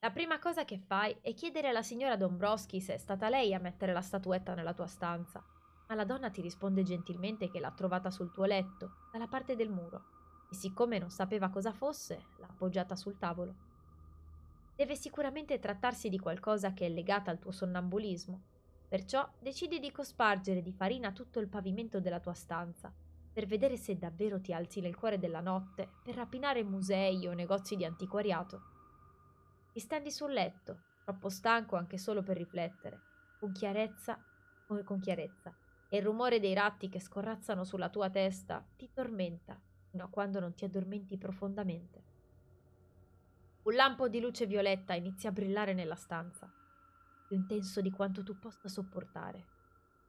La prima cosa che fai è chiedere alla signora Dombrowski se è stata lei a mettere la statuetta nella tua stanza, ma la donna ti risponde gentilmente che l'ha trovata sul tuo letto, dalla parte del muro, e siccome non sapeva cosa fosse, l'ha appoggiata sul tavolo. Deve sicuramente trattarsi di qualcosa che è legata al tuo sonnambulismo, perciò decidi di cospargere di farina tutto il pavimento della tua stanza, per vedere se davvero ti alzi nel cuore della notte per rapinare musei o negozi di antiquariato mi stendi sul letto, troppo stanco anche solo per riflettere, con chiarezza, come con chiarezza, e il rumore dei ratti che scorrazzano sulla tua testa ti tormenta fino a quando non ti addormenti profondamente. Un lampo di luce violetta inizia a brillare nella stanza, più intenso di quanto tu possa sopportare,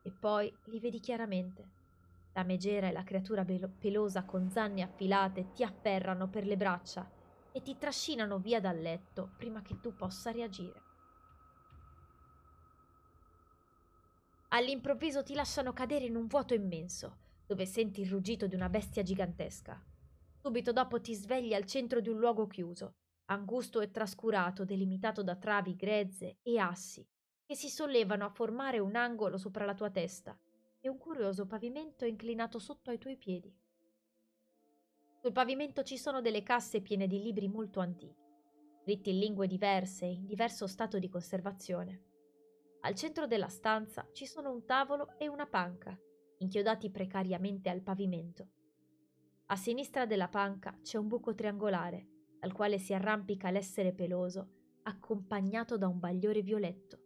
e poi li vedi chiaramente. La megera e la creatura pelosa con zanne affilate ti afferrano per le braccia e ti trascinano via dal letto prima che tu possa reagire. All'improvviso ti lasciano cadere in un vuoto immenso, dove senti il ruggito di una bestia gigantesca. Subito dopo ti svegli al centro di un luogo chiuso, angusto e trascurato, delimitato da travi grezze e assi, che si sollevano a formare un angolo sopra la tua testa e un curioso pavimento inclinato sotto ai tuoi piedi. Sul pavimento ci sono delle casse piene di libri molto antichi, scritti in lingue diverse e in diverso stato di conservazione. Al centro della stanza ci sono un tavolo e una panca, inchiodati precariamente al pavimento. A sinistra della panca c'è un buco triangolare, dal quale si arrampica l'essere peloso, accompagnato da un bagliore violetto.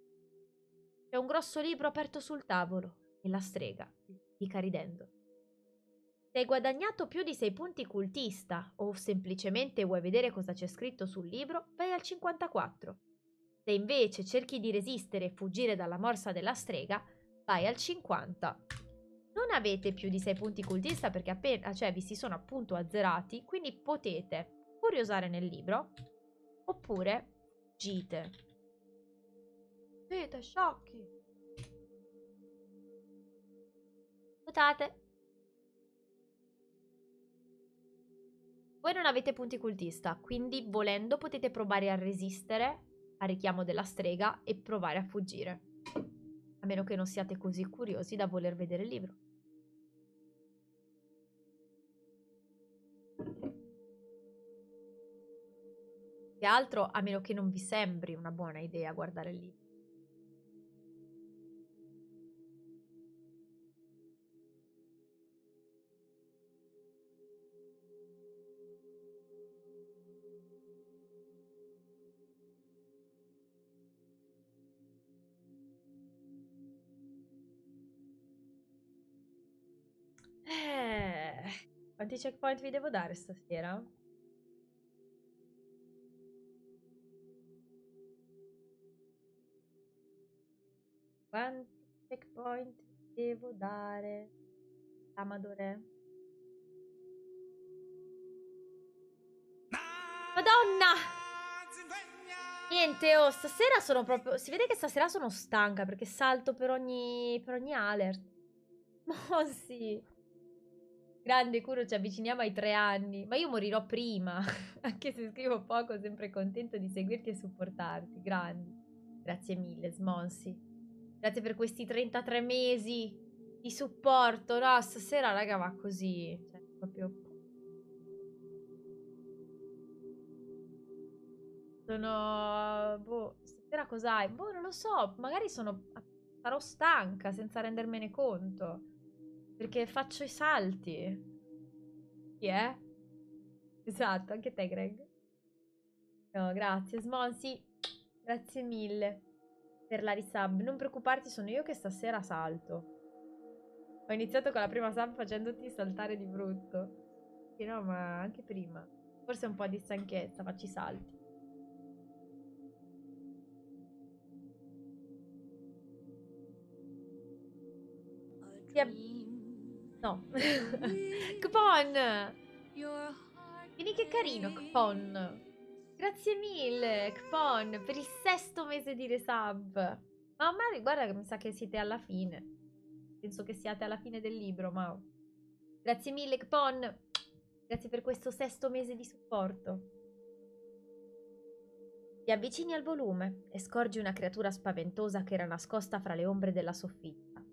C'è un grosso libro aperto sul tavolo e la strega dica ridendo. Se hai guadagnato più di 6 punti cultista o semplicemente vuoi vedere cosa c'è scritto sul libro, vai al 54. Se invece cerchi di resistere e fuggire dalla morsa della strega, vai al 50. Non avete più di 6 punti cultista perché appena, cioè, vi si sono appunto azzerati, quindi potete curiosare nel libro oppure gite. Siete sciocchi! Votate! Voi non avete punti cultista, quindi volendo potete provare a resistere al richiamo della strega e provare a fuggire. A meno che non siate così curiosi da voler vedere il libro. Che altro, a meno che non vi sembri una buona idea guardare il libro. Quanti checkpoint vi devo dare stasera? Quanti checkpoint devo dare? Amadore. Madonna! Niente, oh, stasera sono proprio... Si vede che stasera sono stanca perché salto per ogni, per ogni alert. Oh sì. Grande Curo, ci avviciniamo ai tre anni, ma io morirò prima, anche se scrivo poco, sempre contento di seguirti e supportarti. Grandi. Grazie mille, Smonsi. Grazie per questi 33 mesi di supporto. No, stasera, raga, va così. Cioè, proprio... Sono... Boh, stasera cos'hai? Boh, non lo so, magari sono... sarò stanca senza rendermene conto. Perché faccio i salti. Sì, eh? Esatto, anche te, Greg. No, grazie. Smonsi, grazie mille per la risub. Non preoccuparti, sono io che stasera salto. Ho iniziato con la prima sub facendoti saltare di brutto. Sì, no, ma anche prima. Forse un po' di stanchezza, faccio i salti. Sì, No. Kpon! Vieni che carino, Kpon. Grazie mille, Kpon, per il sesto mese di resub. Mamma mia, guarda che mi sa che siete alla fine. Penso che siate alla fine del libro, ma... Grazie mille, Kpon. Grazie per questo sesto mese di supporto. Ti avvicini al volume e scorgi una creatura spaventosa che era nascosta fra le ombre della soffitta.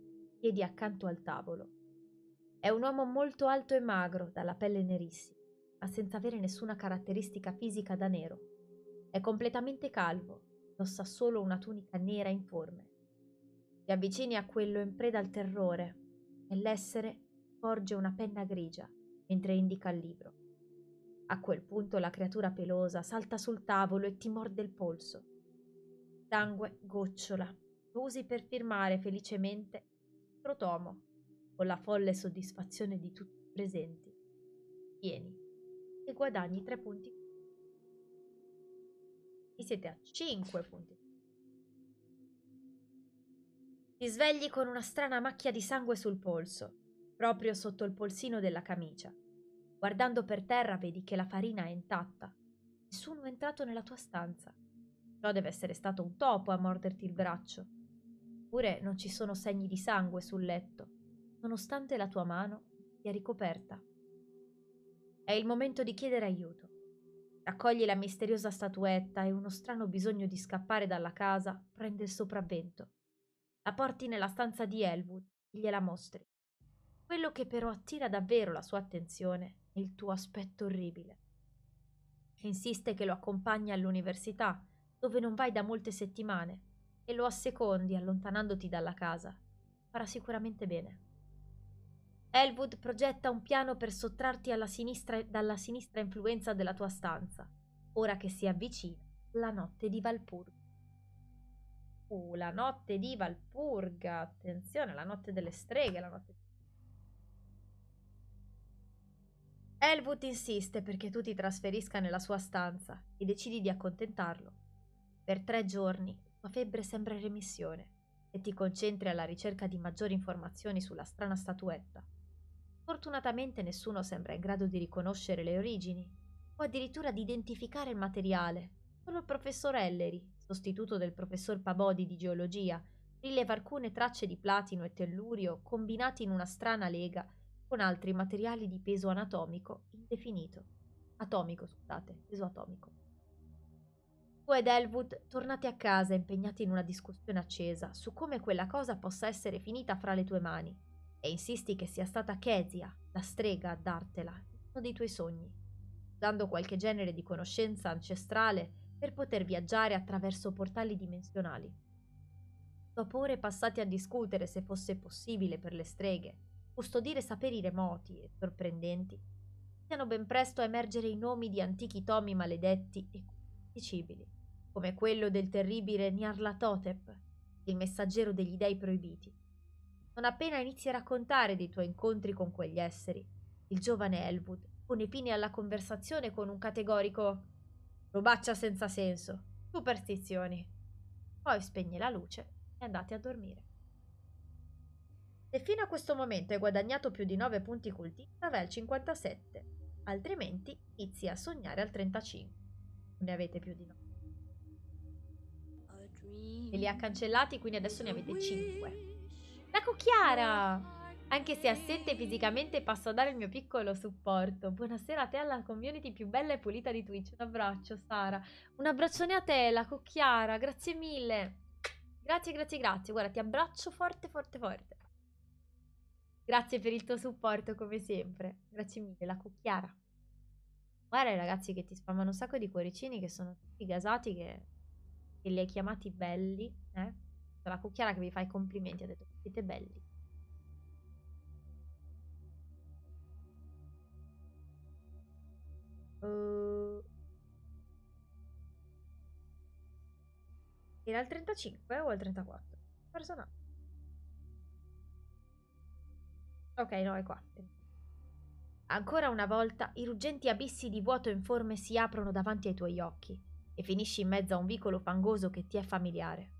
Siedi accanto al tavolo. È un uomo molto alto e magro, dalla pelle nerissima, ma senza avere nessuna caratteristica fisica da nero. È completamente calvo, indossa solo una tunica nera informe. Ti avvicini a quello in preda al terrore. e l'essere porge una penna grigia mentre indica il libro. A quel punto la creatura pelosa salta sul tavolo e ti morde il polso. Sangue gocciola. Lo usi per firmare felicemente il tomo con la folle soddisfazione di tutti i presenti. Tieni e guadagni 3 punti. E siete a 5 punti. Ti svegli con una strana macchia di sangue sul polso, proprio sotto il polsino della camicia. Guardando per terra vedi che la farina è intatta. Nessuno è entrato nella tua stanza. Ciò deve essere stato un topo a morderti il braccio. Oppure non ci sono segni di sangue sul letto nonostante la tua mano sia ricoperta. È il momento di chiedere aiuto. Raccogli la misteriosa statuetta e uno strano bisogno di scappare dalla casa prende il sopravvento. La porti nella stanza di Elwood e gliela mostri. Quello che però attira davvero la sua attenzione è il tuo aspetto orribile. Insiste che lo accompagni all'università, dove non vai da molte settimane, e lo assecondi allontanandoti dalla casa. Farà sicuramente bene. Elwood progetta un piano per sottrarti sinistra, dalla sinistra influenza della tua stanza, ora che si avvicina la notte di Valpurga. Uh, la notte di Valpurga, attenzione, la notte delle streghe, la notte... Elwood insiste perché tu ti trasferisca nella sua stanza e decidi di accontentarlo. Per tre giorni la febbre sembra in remissione e ti concentri alla ricerca di maggiori informazioni sulla strana statuetta. Fortunatamente nessuno sembra in grado di riconoscere le origini, o addirittura di identificare il materiale. Solo il professor Ellery, sostituto del professor Pabodi di geologia, rileva alcune tracce di platino e tellurio combinati in una strana lega con altri materiali di peso anatomico indefinito. Atomico, scusate, peso atomico. Tu ed Elwood tornate a casa impegnati in una discussione accesa su come quella cosa possa essere finita fra le tue mani e insisti che sia stata Kezia, la strega, a dartela, uno dei tuoi sogni, usando qualche genere di conoscenza ancestrale per poter viaggiare attraverso portali dimensionali. Dopo ore passate a discutere se fosse possibile per le streghe custodire saperi remoti e sorprendenti, siano ben presto a emergere i nomi di antichi tomi maledetti e cibili, come quello del terribile Nyarlathotep, il messaggero degli dei proibiti, non appena inizi a raccontare dei tuoi incontri con quegli esseri, il giovane Elwood pone fine alla conversazione con un categorico robaccia senza senso, superstizioni. Poi spegne la luce e andate a dormire. Se fino a questo momento hai guadagnato più di 9 punti cultista, avrai al 57, altrimenti inizi a sognare al 35. Ne avete più di 9. E li ha cancellati, quindi adesso ne avete 5. La cucchiara! Anche se assente fisicamente posso dare il mio piccolo supporto. Buonasera a te alla community più bella e pulita di Twitch. Un abbraccio Sara. Un abbraccione a te, la cucchiara. Grazie mille. Grazie, grazie, grazie. Guarda, ti abbraccio forte, forte, forte. Grazie per il tuo supporto come sempre. Grazie mille, la cucchiara. Guarda i ragazzi che ti spammano un sacco di cuoricini che sono tutti gasati che, che li hai chiamati belli, eh? la cucchiara che vi fa i complimenti, ha detto siete belli. Uh... Era al 35 o al 34? Personaggio. Ok, no, è 4. Ancora una volta i ruggenti abissi di vuoto informe si aprono davanti ai tuoi occhi e finisci in mezzo a un vicolo fangoso che ti è familiare.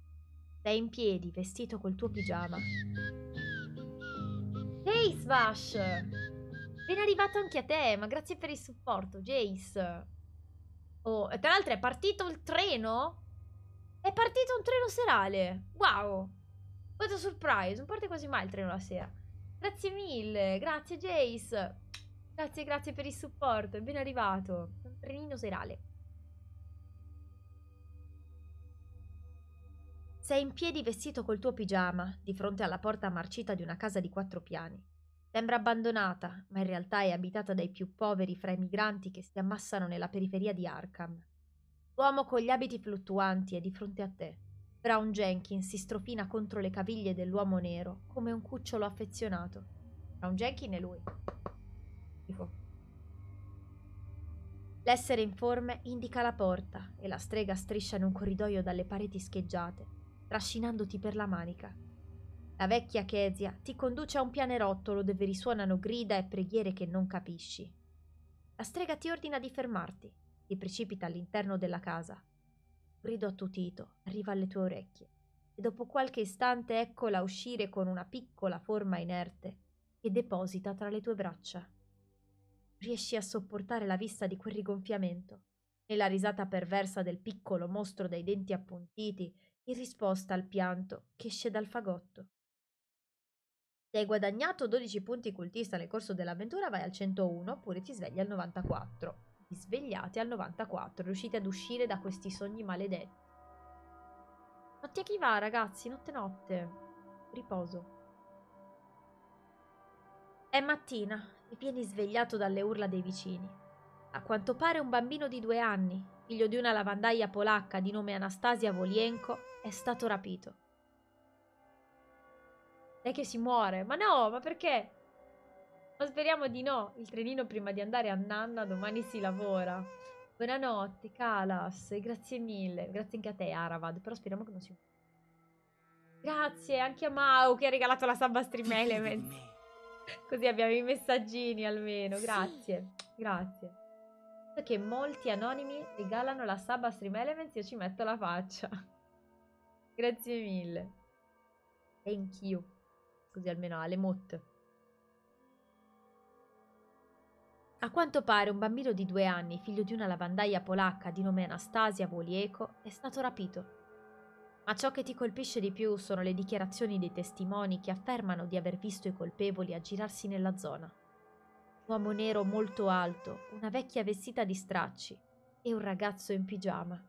Sei in piedi, vestito col tuo pigiama. Ehi, hey, Svash! Ben arrivato anche a te, ma grazie per il supporto, Jace. Oh, tra l'altro è partito il treno? È partito un treno serale! Wow! What a surprise! Non parte quasi mai il treno la sera. Grazie mille, grazie Jace. Grazie, grazie per il supporto, ben arrivato. Un trenino serale. Sei in piedi vestito col tuo pigiama, di fronte alla porta marcita di una casa di quattro piani. Sembra abbandonata, ma in realtà è abitata dai più poveri fra i migranti che si ammassano nella periferia di Arkham. L'uomo con gli abiti fluttuanti è di fronte a te. Brown Jenkins si strofina contro le caviglie dell'uomo nero come un cucciolo affezionato. Brown Jenkins è lui. Dico. L'essere informe indica la porta e la strega striscia in un corridoio dalle pareti scheggiate trascinandoti per la manica. La vecchia Chesia ti conduce a un pianerottolo dove risuonano grida e preghiere che non capisci. La strega ti ordina di fermarti e precipita all'interno della casa. Grido attutito arriva alle tue orecchie e dopo qualche istante eccola uscire con una piccola forma inerte che deposita tra le tue braccia. Riesci a sopportare la vista di quel rigonfiamento e la risata perversa del piccolo mostro dai denti appuntiti in risposta al pianto che esce dal fagotto. Se hai guadagnato 12 punti cultista nel corso dell'avventura vai al 101 oppure ti svegli al 94. Vi svegliate al 94, riuscite ad uscire da questi sogni maledetti. Notte a chi va ragazzi, notte notte. Riposo. È mattina e vieni svegliato dalle urla dei vicini. A quanto pare un bambino di due anni, figlio di una lavandaia polacca di nome Anastasia Volienko, è stato rapito. Lei che si muore. Ma no, ma perché? Ma speriamo di no. Il trenino prima di andare a Nanna domani si lavora. Buonanotte, Kalas. Grazie mille. Grazie anche a te, Aravad. Però speriamo che non si muoia. Grazie anche a Mau che ha regalato la sabba stream element. Così abbiamo i messaggini almeno. Grazie. Sì. Grazie. Che molti anonimi regalano la sabba stream elements, io ci metto la faccia. Grazie mille. Thank you. Così almeno ha le A quanto pare un bambino di due anni, figlio di una lavandaia polacca di nome Anastasia Volieco, è stato rapito. Ma ciò che ti colpisce di più sono le dichiarazioni dei testimoni che affermano di aver visto i colpevoli aggirarsi nella zona. Un uomo nero molto alto, una vecchia vestita di stracci e un ragazzo in pigiama.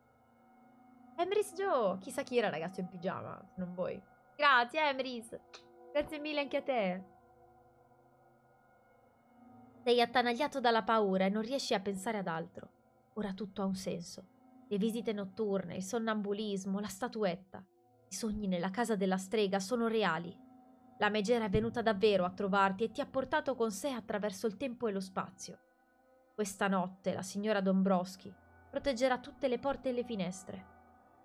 Emrys Joe! Chissà chi era il ragazzo in pigiama, se non voi. Grazie Emrys! Grazie mille anche a te! Sei attanagliato dalla paura e non riesci a pensare ad altro. Ora tutto ha un senso. Le visite notturne, il sonnambulismo, la statuetta. I sogni nella casa della strega sono reali. La megera è venuta davvero a trovarti e ti ha portato con sé attraverso il tempo e lo spazio. Questa notte la signora Dombrowski proteggerà tutte le porte e le finestre.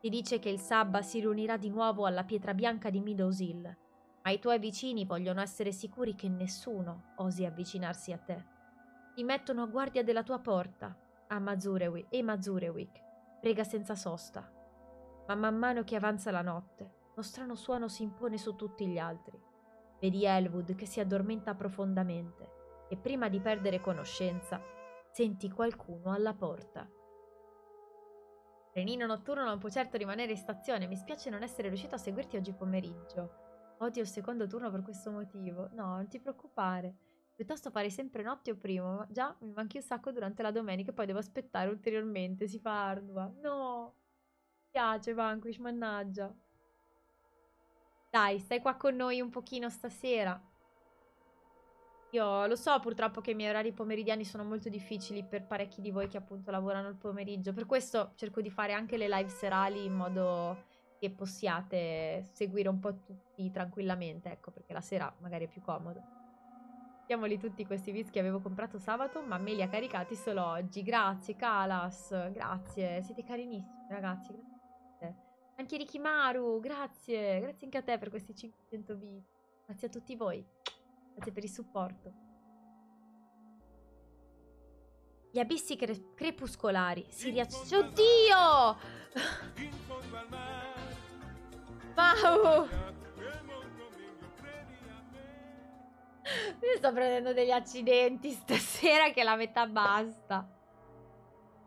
Ti dice che il Sabba si riunirà di nuovo alla pietra bianca di Meadows Hill, ma i tuoi vicini vogliono essere sicuri che nessuno osi avvicinarsi a te. Ti mettono a guardia della tua porta, a Mazurewi e Mazurewik, prega senza sosta. Ma man mano che avanza la notte, lo strano suono si impone su tutti gli altri. Vedi Elwood che si addormenta profondamente e prima di perdere conoscenza, senti qualcuno alla porta. Renino notturno non può certo rimanere in stazione, mi spiace non essere riuscito a seguirti oggi pomeriggio. Odio il secondo turno per questo motivo. No, non ti preoccupare. Piuttosto fare sempre notte o primo, già mi manchi un sacco durante la domenica e poi devo aspettare ulteriormente, si fa ardua. No! Mi piace Vanquish, mannaggia. Dai, stai qua con noi un pochino stasera. Io lo so purtroppo che i miei orari pomeridiani sono molto difficili per parecchi di voi che appunto lavorano il pomeriggio, per questo cerco di fare anche le live serali in modo che possiate seguire un po' tutti tranquillamente, ecco, perché la sera magari è più comodo. Diamoli tutti questi viz che avevo comprato sabato, ma me li ha caricati solo oggi. Grazie Calas, grazie, siete carinissimi ragazzi, grazie. Anche Rikimaru, grazie, grazie anche a te per questi 500 viz. Grazie a tutti voi. Grazie per il supporto. Gli abissi cre crepuscolari si riaccendono. Oddio! Wow! Io sto prendendo degli accidenti stasera che la metà basta.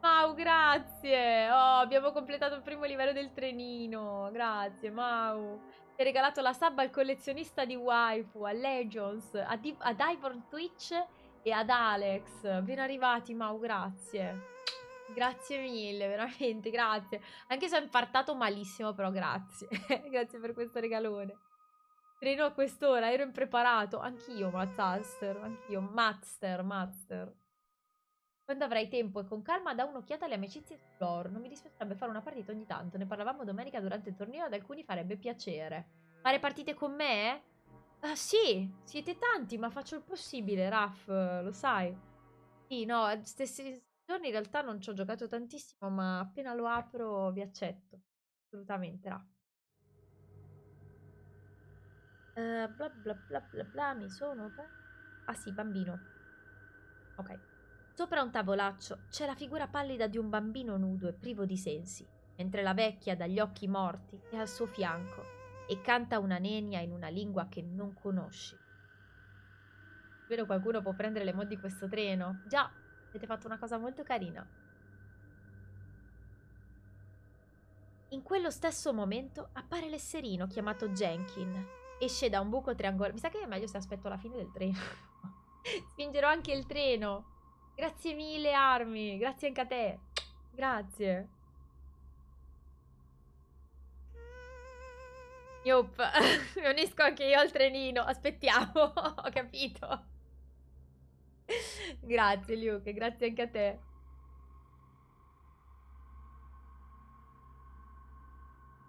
Mau, grazie! Oh, abbiamo completato il primo livello del trenino. Grazie, Mau. Ti Hai regalato la sub al collezionista di waifu, a Legends, a, Di Twitch e ad Alex. Ben arrivati, Mau, grazie. Grazie mille, veramente, grazie. Anche se ho impartato malissimo, però grazie. grazie per questo regalone. Treno a quest'ora, ero impreparato. Anch'io, Mazzaster, anch'io. Mazster, Mazster. Quando avrai tempo e con calma da un'occhiata alle amicizie sull'or. Non mi dispiacerebbe fare una partita ogni tanto. Ne parlavamo domenica durante il torneo ad alcuni farebbe piacere. Fare partite con me? Eh? Ah, sì, siete tanti, ma faccio il possibile, Raf, lo sai. Sì, no, stessi giorni in realtà non ci ho giocato tantissimo, ma appena lo apro vi accetto. Assolutamente, Raf. Uh, bla bla bla bla bla, mi sono... Ah sì, bambino. Ok. Sopra un tavolaccio c'è la figura pallida di un bambino nudo e privo di sensi, mentre la vecchia dagli occhi morti è al suo fianco e canta una nenia in una lingua che non conosci. Spero qualcuno può prendere le mod di questo treno? Già, avete fatto una cosa molto carina. In quello stesso momento appare l'esserino chiamato Jenkin. Esce da un buco triangolare. Mi sa che è meglio se aspetto la fine del treno. Spingerò anche il treno. Grazie mille Armi, grazie anche a te. Grazie. Yup, mi unisco anche io al trenino, aspettiamo, ho capito. grazie Luke, grazie anche a te.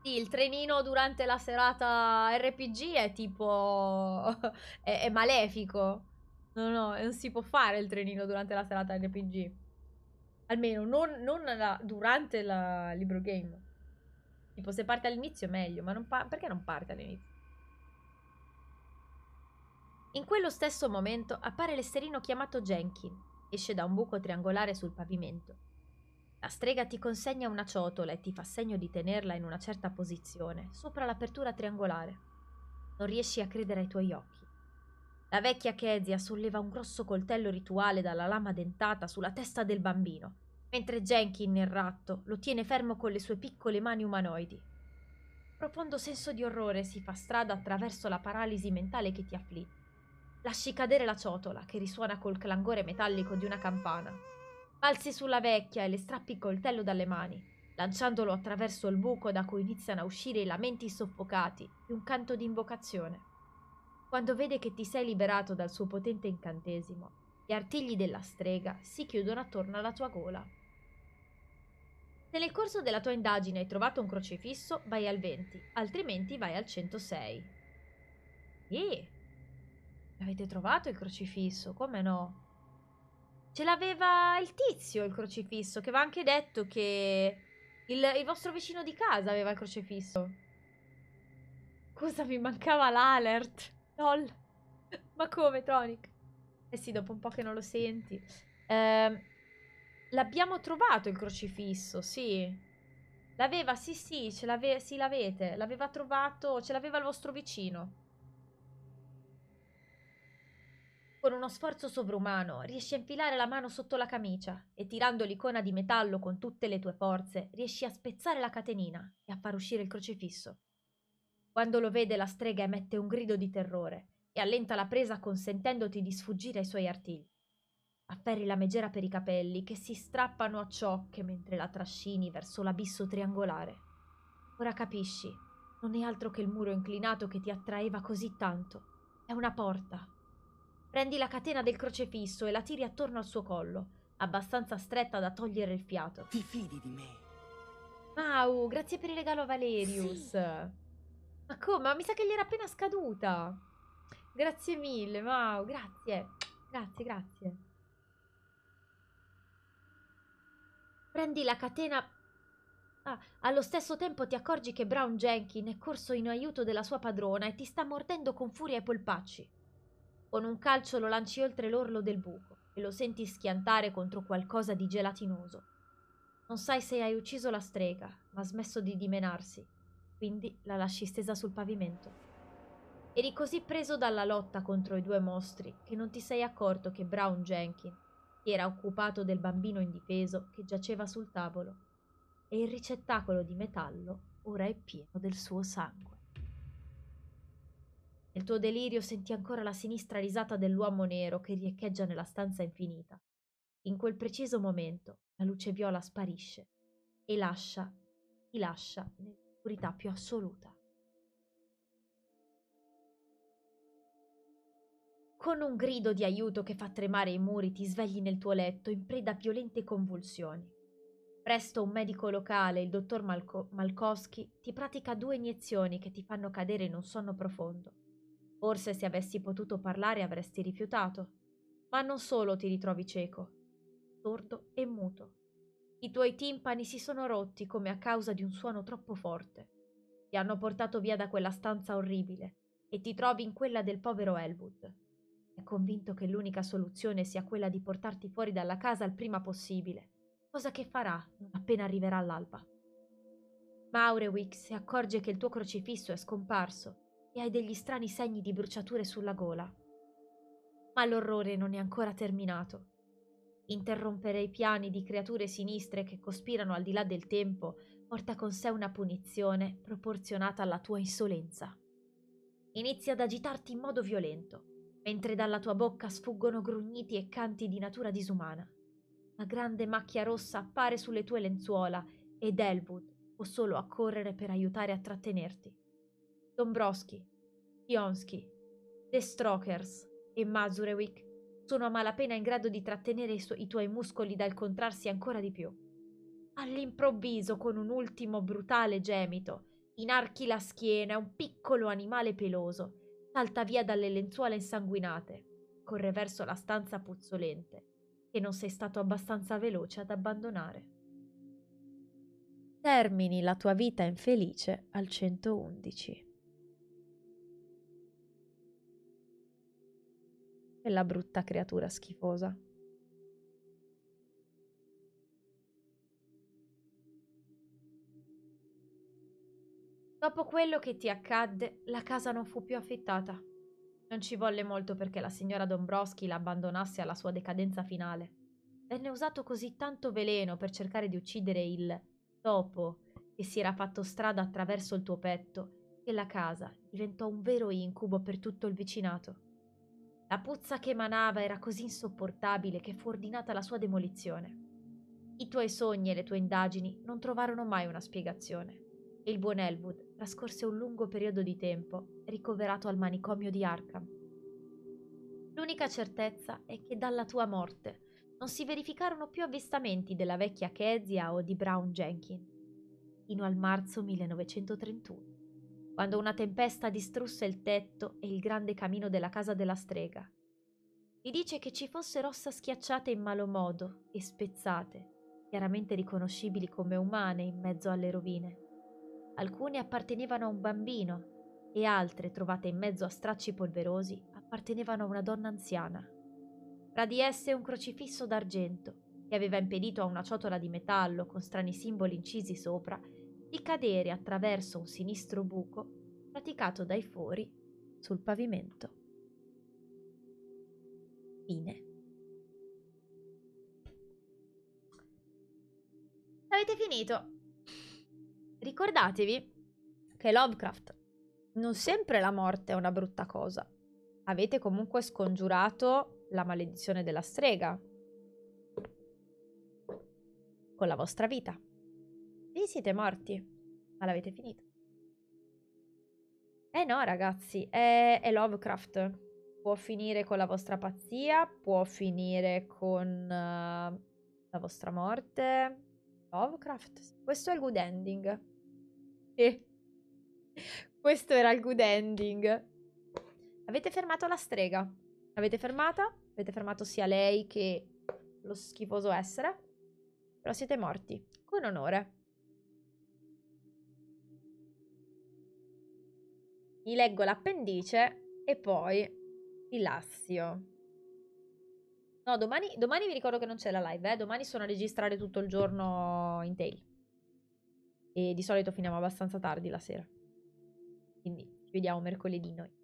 Sì, il trenino durante la serata RPG è tipo... è, è malefico. No, no, non si può fare il trenino durante la serata RPG. Almeno non, non la, durante il libro game. Tipo, se parte all'inizio è meglio, ma non perché non parte all'inizio? In quello stesso momento appare l'esserino chiamato Jenkin. Esce da un buco triangolare sul pavimento. La strega ti consegna una ciotola e ti fa segno di tenerla in una certa posizione, sopra l'apertura triangolare. Non riesci a credere ai tuoi occhi. La vecchia Kezia solleva un grosso coltello rituale dalla lama dentata sulla testa del bambino, mentre Jenkin, il ratto, lo tiene fermo con le sue piccole mani umanoidi. Profondo senso di orrore si fa strada attraverso la paralisi mentale che ti affligge. Lasci cadere la ciotola che risuona col clangore metallico di una campana. Balzi sulla vecchia e le strappi il coltello dalle mani, lanciandolo attraverso il buco da cui iniziano a uscire i lamenti soffocati di un canto di invocazione. Quando vede che ti sei liberato dal suo potente incantesimo, gli artigli della strega si chiudono attorno alla tua gola. Se nel corso della tua indagine hai trovato un crocifisso, vai al 20, altrimenti vai al 106. Ehi! L'avete trovato il crocifisso? Come no? Ce l'aveva il tizio il crocifisso, che va anche detto che il, il vostro vicino di casa aveva il crocifisso. Scusa, mi mancava l'alert. LOL. Ma come, Tonic? Eh sì, dopo un po' che non lo senti. Eh, l'abbiamo trovato il crocifisso, sì. L'aveva, sì, sì, ce sì, l'avete. L'aveva trovato, ce l'aveva il vostro vicino. Con uno sforzo sovrumano riesci a infilare la mano sotto la camicia e tirando l'icona di metallo con tutte le tue forze riesci a spezzare la catenina e a far uscire il crocifisso. Quando lo vede la strega emette un grido di terrore e allenta la presa consentendoti di sfuggire ai suoi artigli. Afferri la megera per i capelli che si strappano a ciocche mentre la trascini verso l'abisso triangolare. Ora capisci, non è altro che il muro inclinato che ti attraeva così tanto. È una porta. Prendi la catena del crocefisso e la tiri attorno al suo collo, abbastanza stretta da togliere il fiato. Ti fidi di me? Mau, grazie per il regalo a Valerius. Sì. Ma come? mi sa che gli era appena scaduta. Grazie mille, wow, grazie. Grazie, grazie. Prendi la catena... Ah, allo stesso tempo ti accorgi che Brown Jenkin è corso in aiuto della sua padrona e ti sta mordendo con furia i polpacci. Con un calcio lo lanci oltre l'orlo del buco e lo senti schiantare contro qualcosa di gelatinoso. Non sai se hai ucciso la strega, ma ha smesso di dimenarsi quindi la lasci stesa sul pavimento. Eri così preso dalla lotta contro i due mostri che non ti sei accorto che Brown Jenkins si era occupato del bambino indifeso che giaceva sul tavolo e il ricettacolo di metallo ora è pieno del suo sangue. Nel tuo delirio senti ancora la sinistra risata dell'uomo nero che riecheggia nella stanza infinita. In quel preciso momento la luce viola sparisce e lascia, ti lascia nel oscurità più assoluta. Con un grido di aiuto che fa tremare i muri ti svegli nel tuo letto in preda a violente convulsioni. Presto un medico locale, il dottor Malko- Malkowski, ti pratica due iniezioni che ti fanno cadere in un sonno profondo. Forse se avessi potuto parlare avresti rifiutato, ma non solo ti ritrovi cieco, sordo e muto. I tuoi timpani si sono rotti come a causa di un suono troppo forte. Ti hanno portato via da quella stanza orribile e ti trovi in quella del povero Elwood. È convinto che l'unica soluzione sia quella di portarti fuori dalla casa il prima possibile, cosa che farà appena arriverà l'alba. Maurewick si accorge che il tuo crocifisso è scomparso e hai degli strani segni di bruciature sulla gola. Ma l'orrore non è ancora terminato. Interrompere i piani di creature sinistre che cospirano al di là del tempo porta con sé una punizione proporzionata alla tua insolenza. Inizia ad agitarti in modo violento, mentre dalla tua bocca sfuggono grugniti e canti di natura disumana. La grande macchia rossa appare sulle tue lenzuola ed Elwood può solo accorrere per aiutare a trattenerti. Dombrowski, Pionski, The Strokers e Mazurewick sono a malapena in grado di trattenere i, su- i tuoi muscoli dal contrarsi ancora di più. All'improvviso, con un ultimo brutale gemito, inarchi la schiena e un piccolo animale peloso salta via dalle lenzuola insanguinate, corre verso la stanza puzzolente, che non sei stato abbastanza veloce ad abbandonare. Termini la tua vita infelice al 111. quella brutta creatura schifosa. Dopo quello che ti accadde, la casa non fu più affittata. Non ci volle molto perché la signora Dombrowski l'abbandonasse alla sua decadenza finale. Venne usato così tanto veleno per cercare di uccidere il topo che si era fatto strada attraverso il tuo petto che la casa diventò un vero incubo per tutto il vicinato. La puzza che emanava era così insopportabile che fu ordinata la sua demolizione. I tuoi sogni e le tue indagini non trovarono mai una spiegazione e il buon Elwood trascorse un lungo periodo di tempo ricoverato al manicomio di Arkham. L'unica certezza è che dalla tua morte non si verificarono più avvistamenti della vecchia Kezia o di Brown Jenkins, fino al marzo 1931 quando una tempesta distrusse il tetto e il grande camino della casa della strega. Mi dice che ci fossero ossa schiacciate in malo modo e spezzate, chiaramente riconoscibili come umane in mezzo alle rovine. Alcune appartenevano a un bambino e altre, trovate in mezzo a stracci polverosi, appartenevano a una donna anziana. Tra di esse un crocifisso d'argento che aveva impedito a una ciotola di metallo con strani simboli incisi sopra di cadere attraverso un sinistro buco praticato dai fori sul pavimento. Fine. Avete finito. Ricordatevi che Lovecraft non sempre la morte è una brutta cosa. Avete comunque scongiurato la maledizione della strega con la vostra vita. Lì siete morti. Ma l'avete finito. Eh no, ragazzi, è, è, Lovecraft. Può finire con la vostra pazzia, può finire con uh, la vostra morte. Lovecraft. Questo è il good ending. Sì. Questo era il good ending. Avete fermato la strega. Avete fermata? Avete fermato sia lei che lo schifoso essere. Però siete morti. Con onore. vi leggo l'appendice e poi vi lassio. No, domani, domani, vi ricordo che non c'è la live, eh? domani sono a registrare tutto il giorno in tail. E di solito finiamo abbastanza tardi la sera. Quindi ci vediamo mercoledì noi.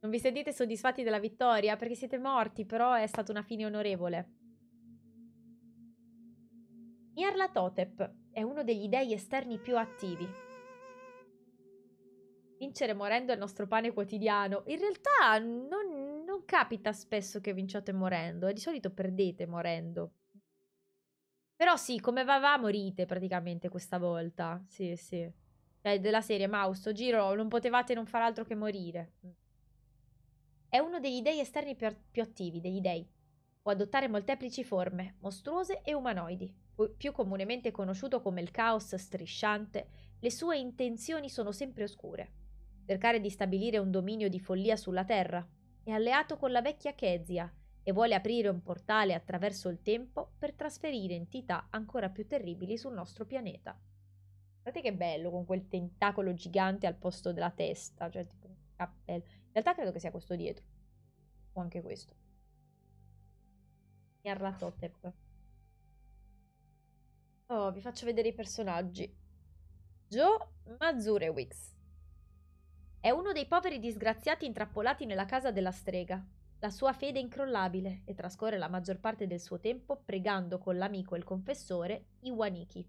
Non vi sentite soddisfatti della vittoria perché siete morti, però è stata una fine onorevole. Nyarlathotep è uno degli dei esterni più attivi, vincere morendo è il nostro pane quotidiano. In realtà non, non capita spesso che vinciate morendo, e eh, di solito perdete morendo. Però sì, come va va morite praticamente questa volta. Sì, sì. Cioè, della serie, ma sto oh, giro non potevate non far altro che morire. Mm. È uno degli dei esterni più, più attivi, degli dei. Può adottare molteplici forme, mostruose e umanoidi. Più comunemente conosciuto come il caos strisciante, le sue intenzioni sono sempre oscure cercare di stabilire un dominio di follia sulla Terra. È alleato con la vecchia Kezia e vuole aprire un portale attraverso il tempo per trasferire entità ancora più terribili sul nostro pianeta. Guardate che bello con quel tentacolo gigante al posto della testa, cioè tipo un ah, cappello. In realtà credo che sia questo dietro. O anche questo. Nyarlathotep. Oh, vi faccio vedere i personaggi. Joe Mazurewicz. È uno dei poveri disgraziati intrappolati nella casa della strega. La sua fede è incrollabile e trascorre la maggior parte del suo tempo pregando con l'amico e il confessore Iwaniki.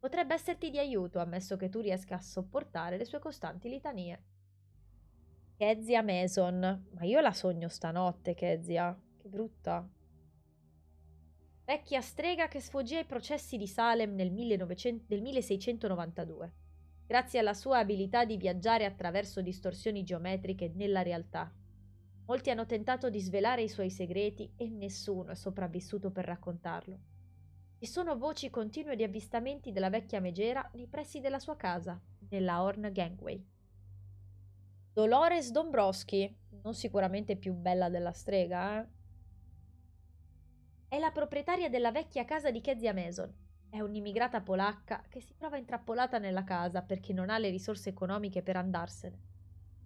Potrebbe esserti di aiuto, ammesso che tu riesca a sopportare le sue costanti litanie. Kezia Mason. Ma io la sogno stanotte, Kezia. Che brutta. Vecchia strega che sfuggì ai processi di Salem nel, 1900, nel 1692 grazie alla sua abilità di viaggiare attraverso distorsioni geometriche nella realtà. Molti hanno tentato di svelare i suoi segreti e nessuno è sopravvissuto per raccontarlo. Ci sono voci continue di avvistamenti della vecchia megera nei pressi della sua casa, nella Horn Gangway. Dolores Dombrowski, non sicuramente più bella della strega, eh? è la proprietaria della vecchia casa di Kezia Mason, è un'immigrata polacca che si trova intrappolata nella casa perché non ha le risorse economiche per andarsene.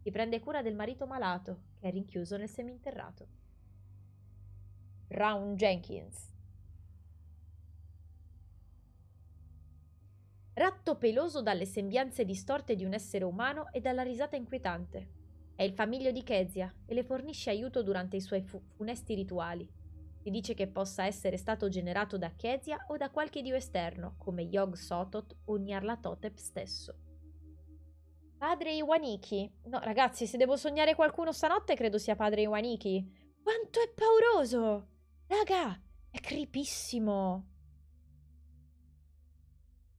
Si prende cura del marito malato che è rinchiuso nel seminterrato. Round Jenkins Ratto peloso dalle sembianze distorte di un essere umano e dalla risata inquietante. È il famiglio di Kezia e le fornisce aiuto durante i suoi fu funesti rituali si dice che possa essere stato generato da Kezia o da qualche dio esterno, come Yog Sotot o Nyarlathotep stesso. Padre Iwaniki. No, ragazzi, se devo sognare qualcuno stanotte, credo sia padre Iwaniki. Quanto è pauroso! Raga, è creepissimo.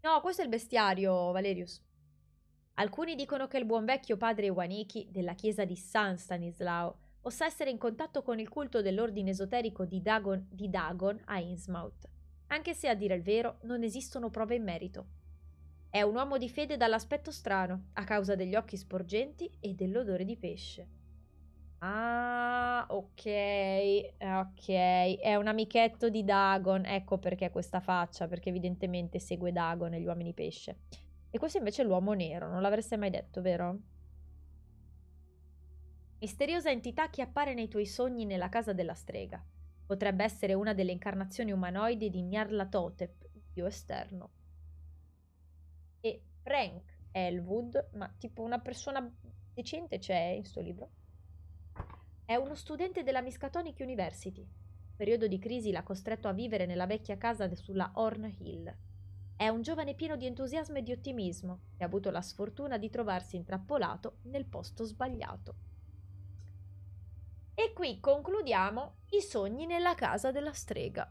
No, questo è il bestiario, Valerius. Alcuni dicono che il buon vecchio padre Iwaniki della chiesa di San Stanislao possa essere in contatto con il culto dell'ordine esoterico di Dagon, di Dagon a Innsmouth, anche se a dire il vero non esistono prove in merito. È un uomo di fede dall'aspetto strano, a causa degli occhi sporgenti e dell'odore di pesce. Ah, ok, ok, è un amichetto di Dagon, ecco perché questa faccia, perché evidentemente segue Dagon e gli uomini pesce. E questo invece è l'uomo nero, non l'avreste mai detto, vero? misteriosa entità che appare nei tuoi sogni nella casa della strega. Potrebbe essere una delle incarnazioni umanoide di Nyarlathotep, dio esterno. E Frank Elwood, ma tipo una persona decente c'è in sto libro, è uno studente della Miskatonic University. Un periodo di crisi l'ha costretto a vivere nella vecchia casa sulla Horn Hill. È un giovane pieno di entusiasmo e di ottimismo che ha avuto la sfortuna di trovarsi intrappolato nel posto sbagliato. E qui concludiamo i sogni nella casa della strega.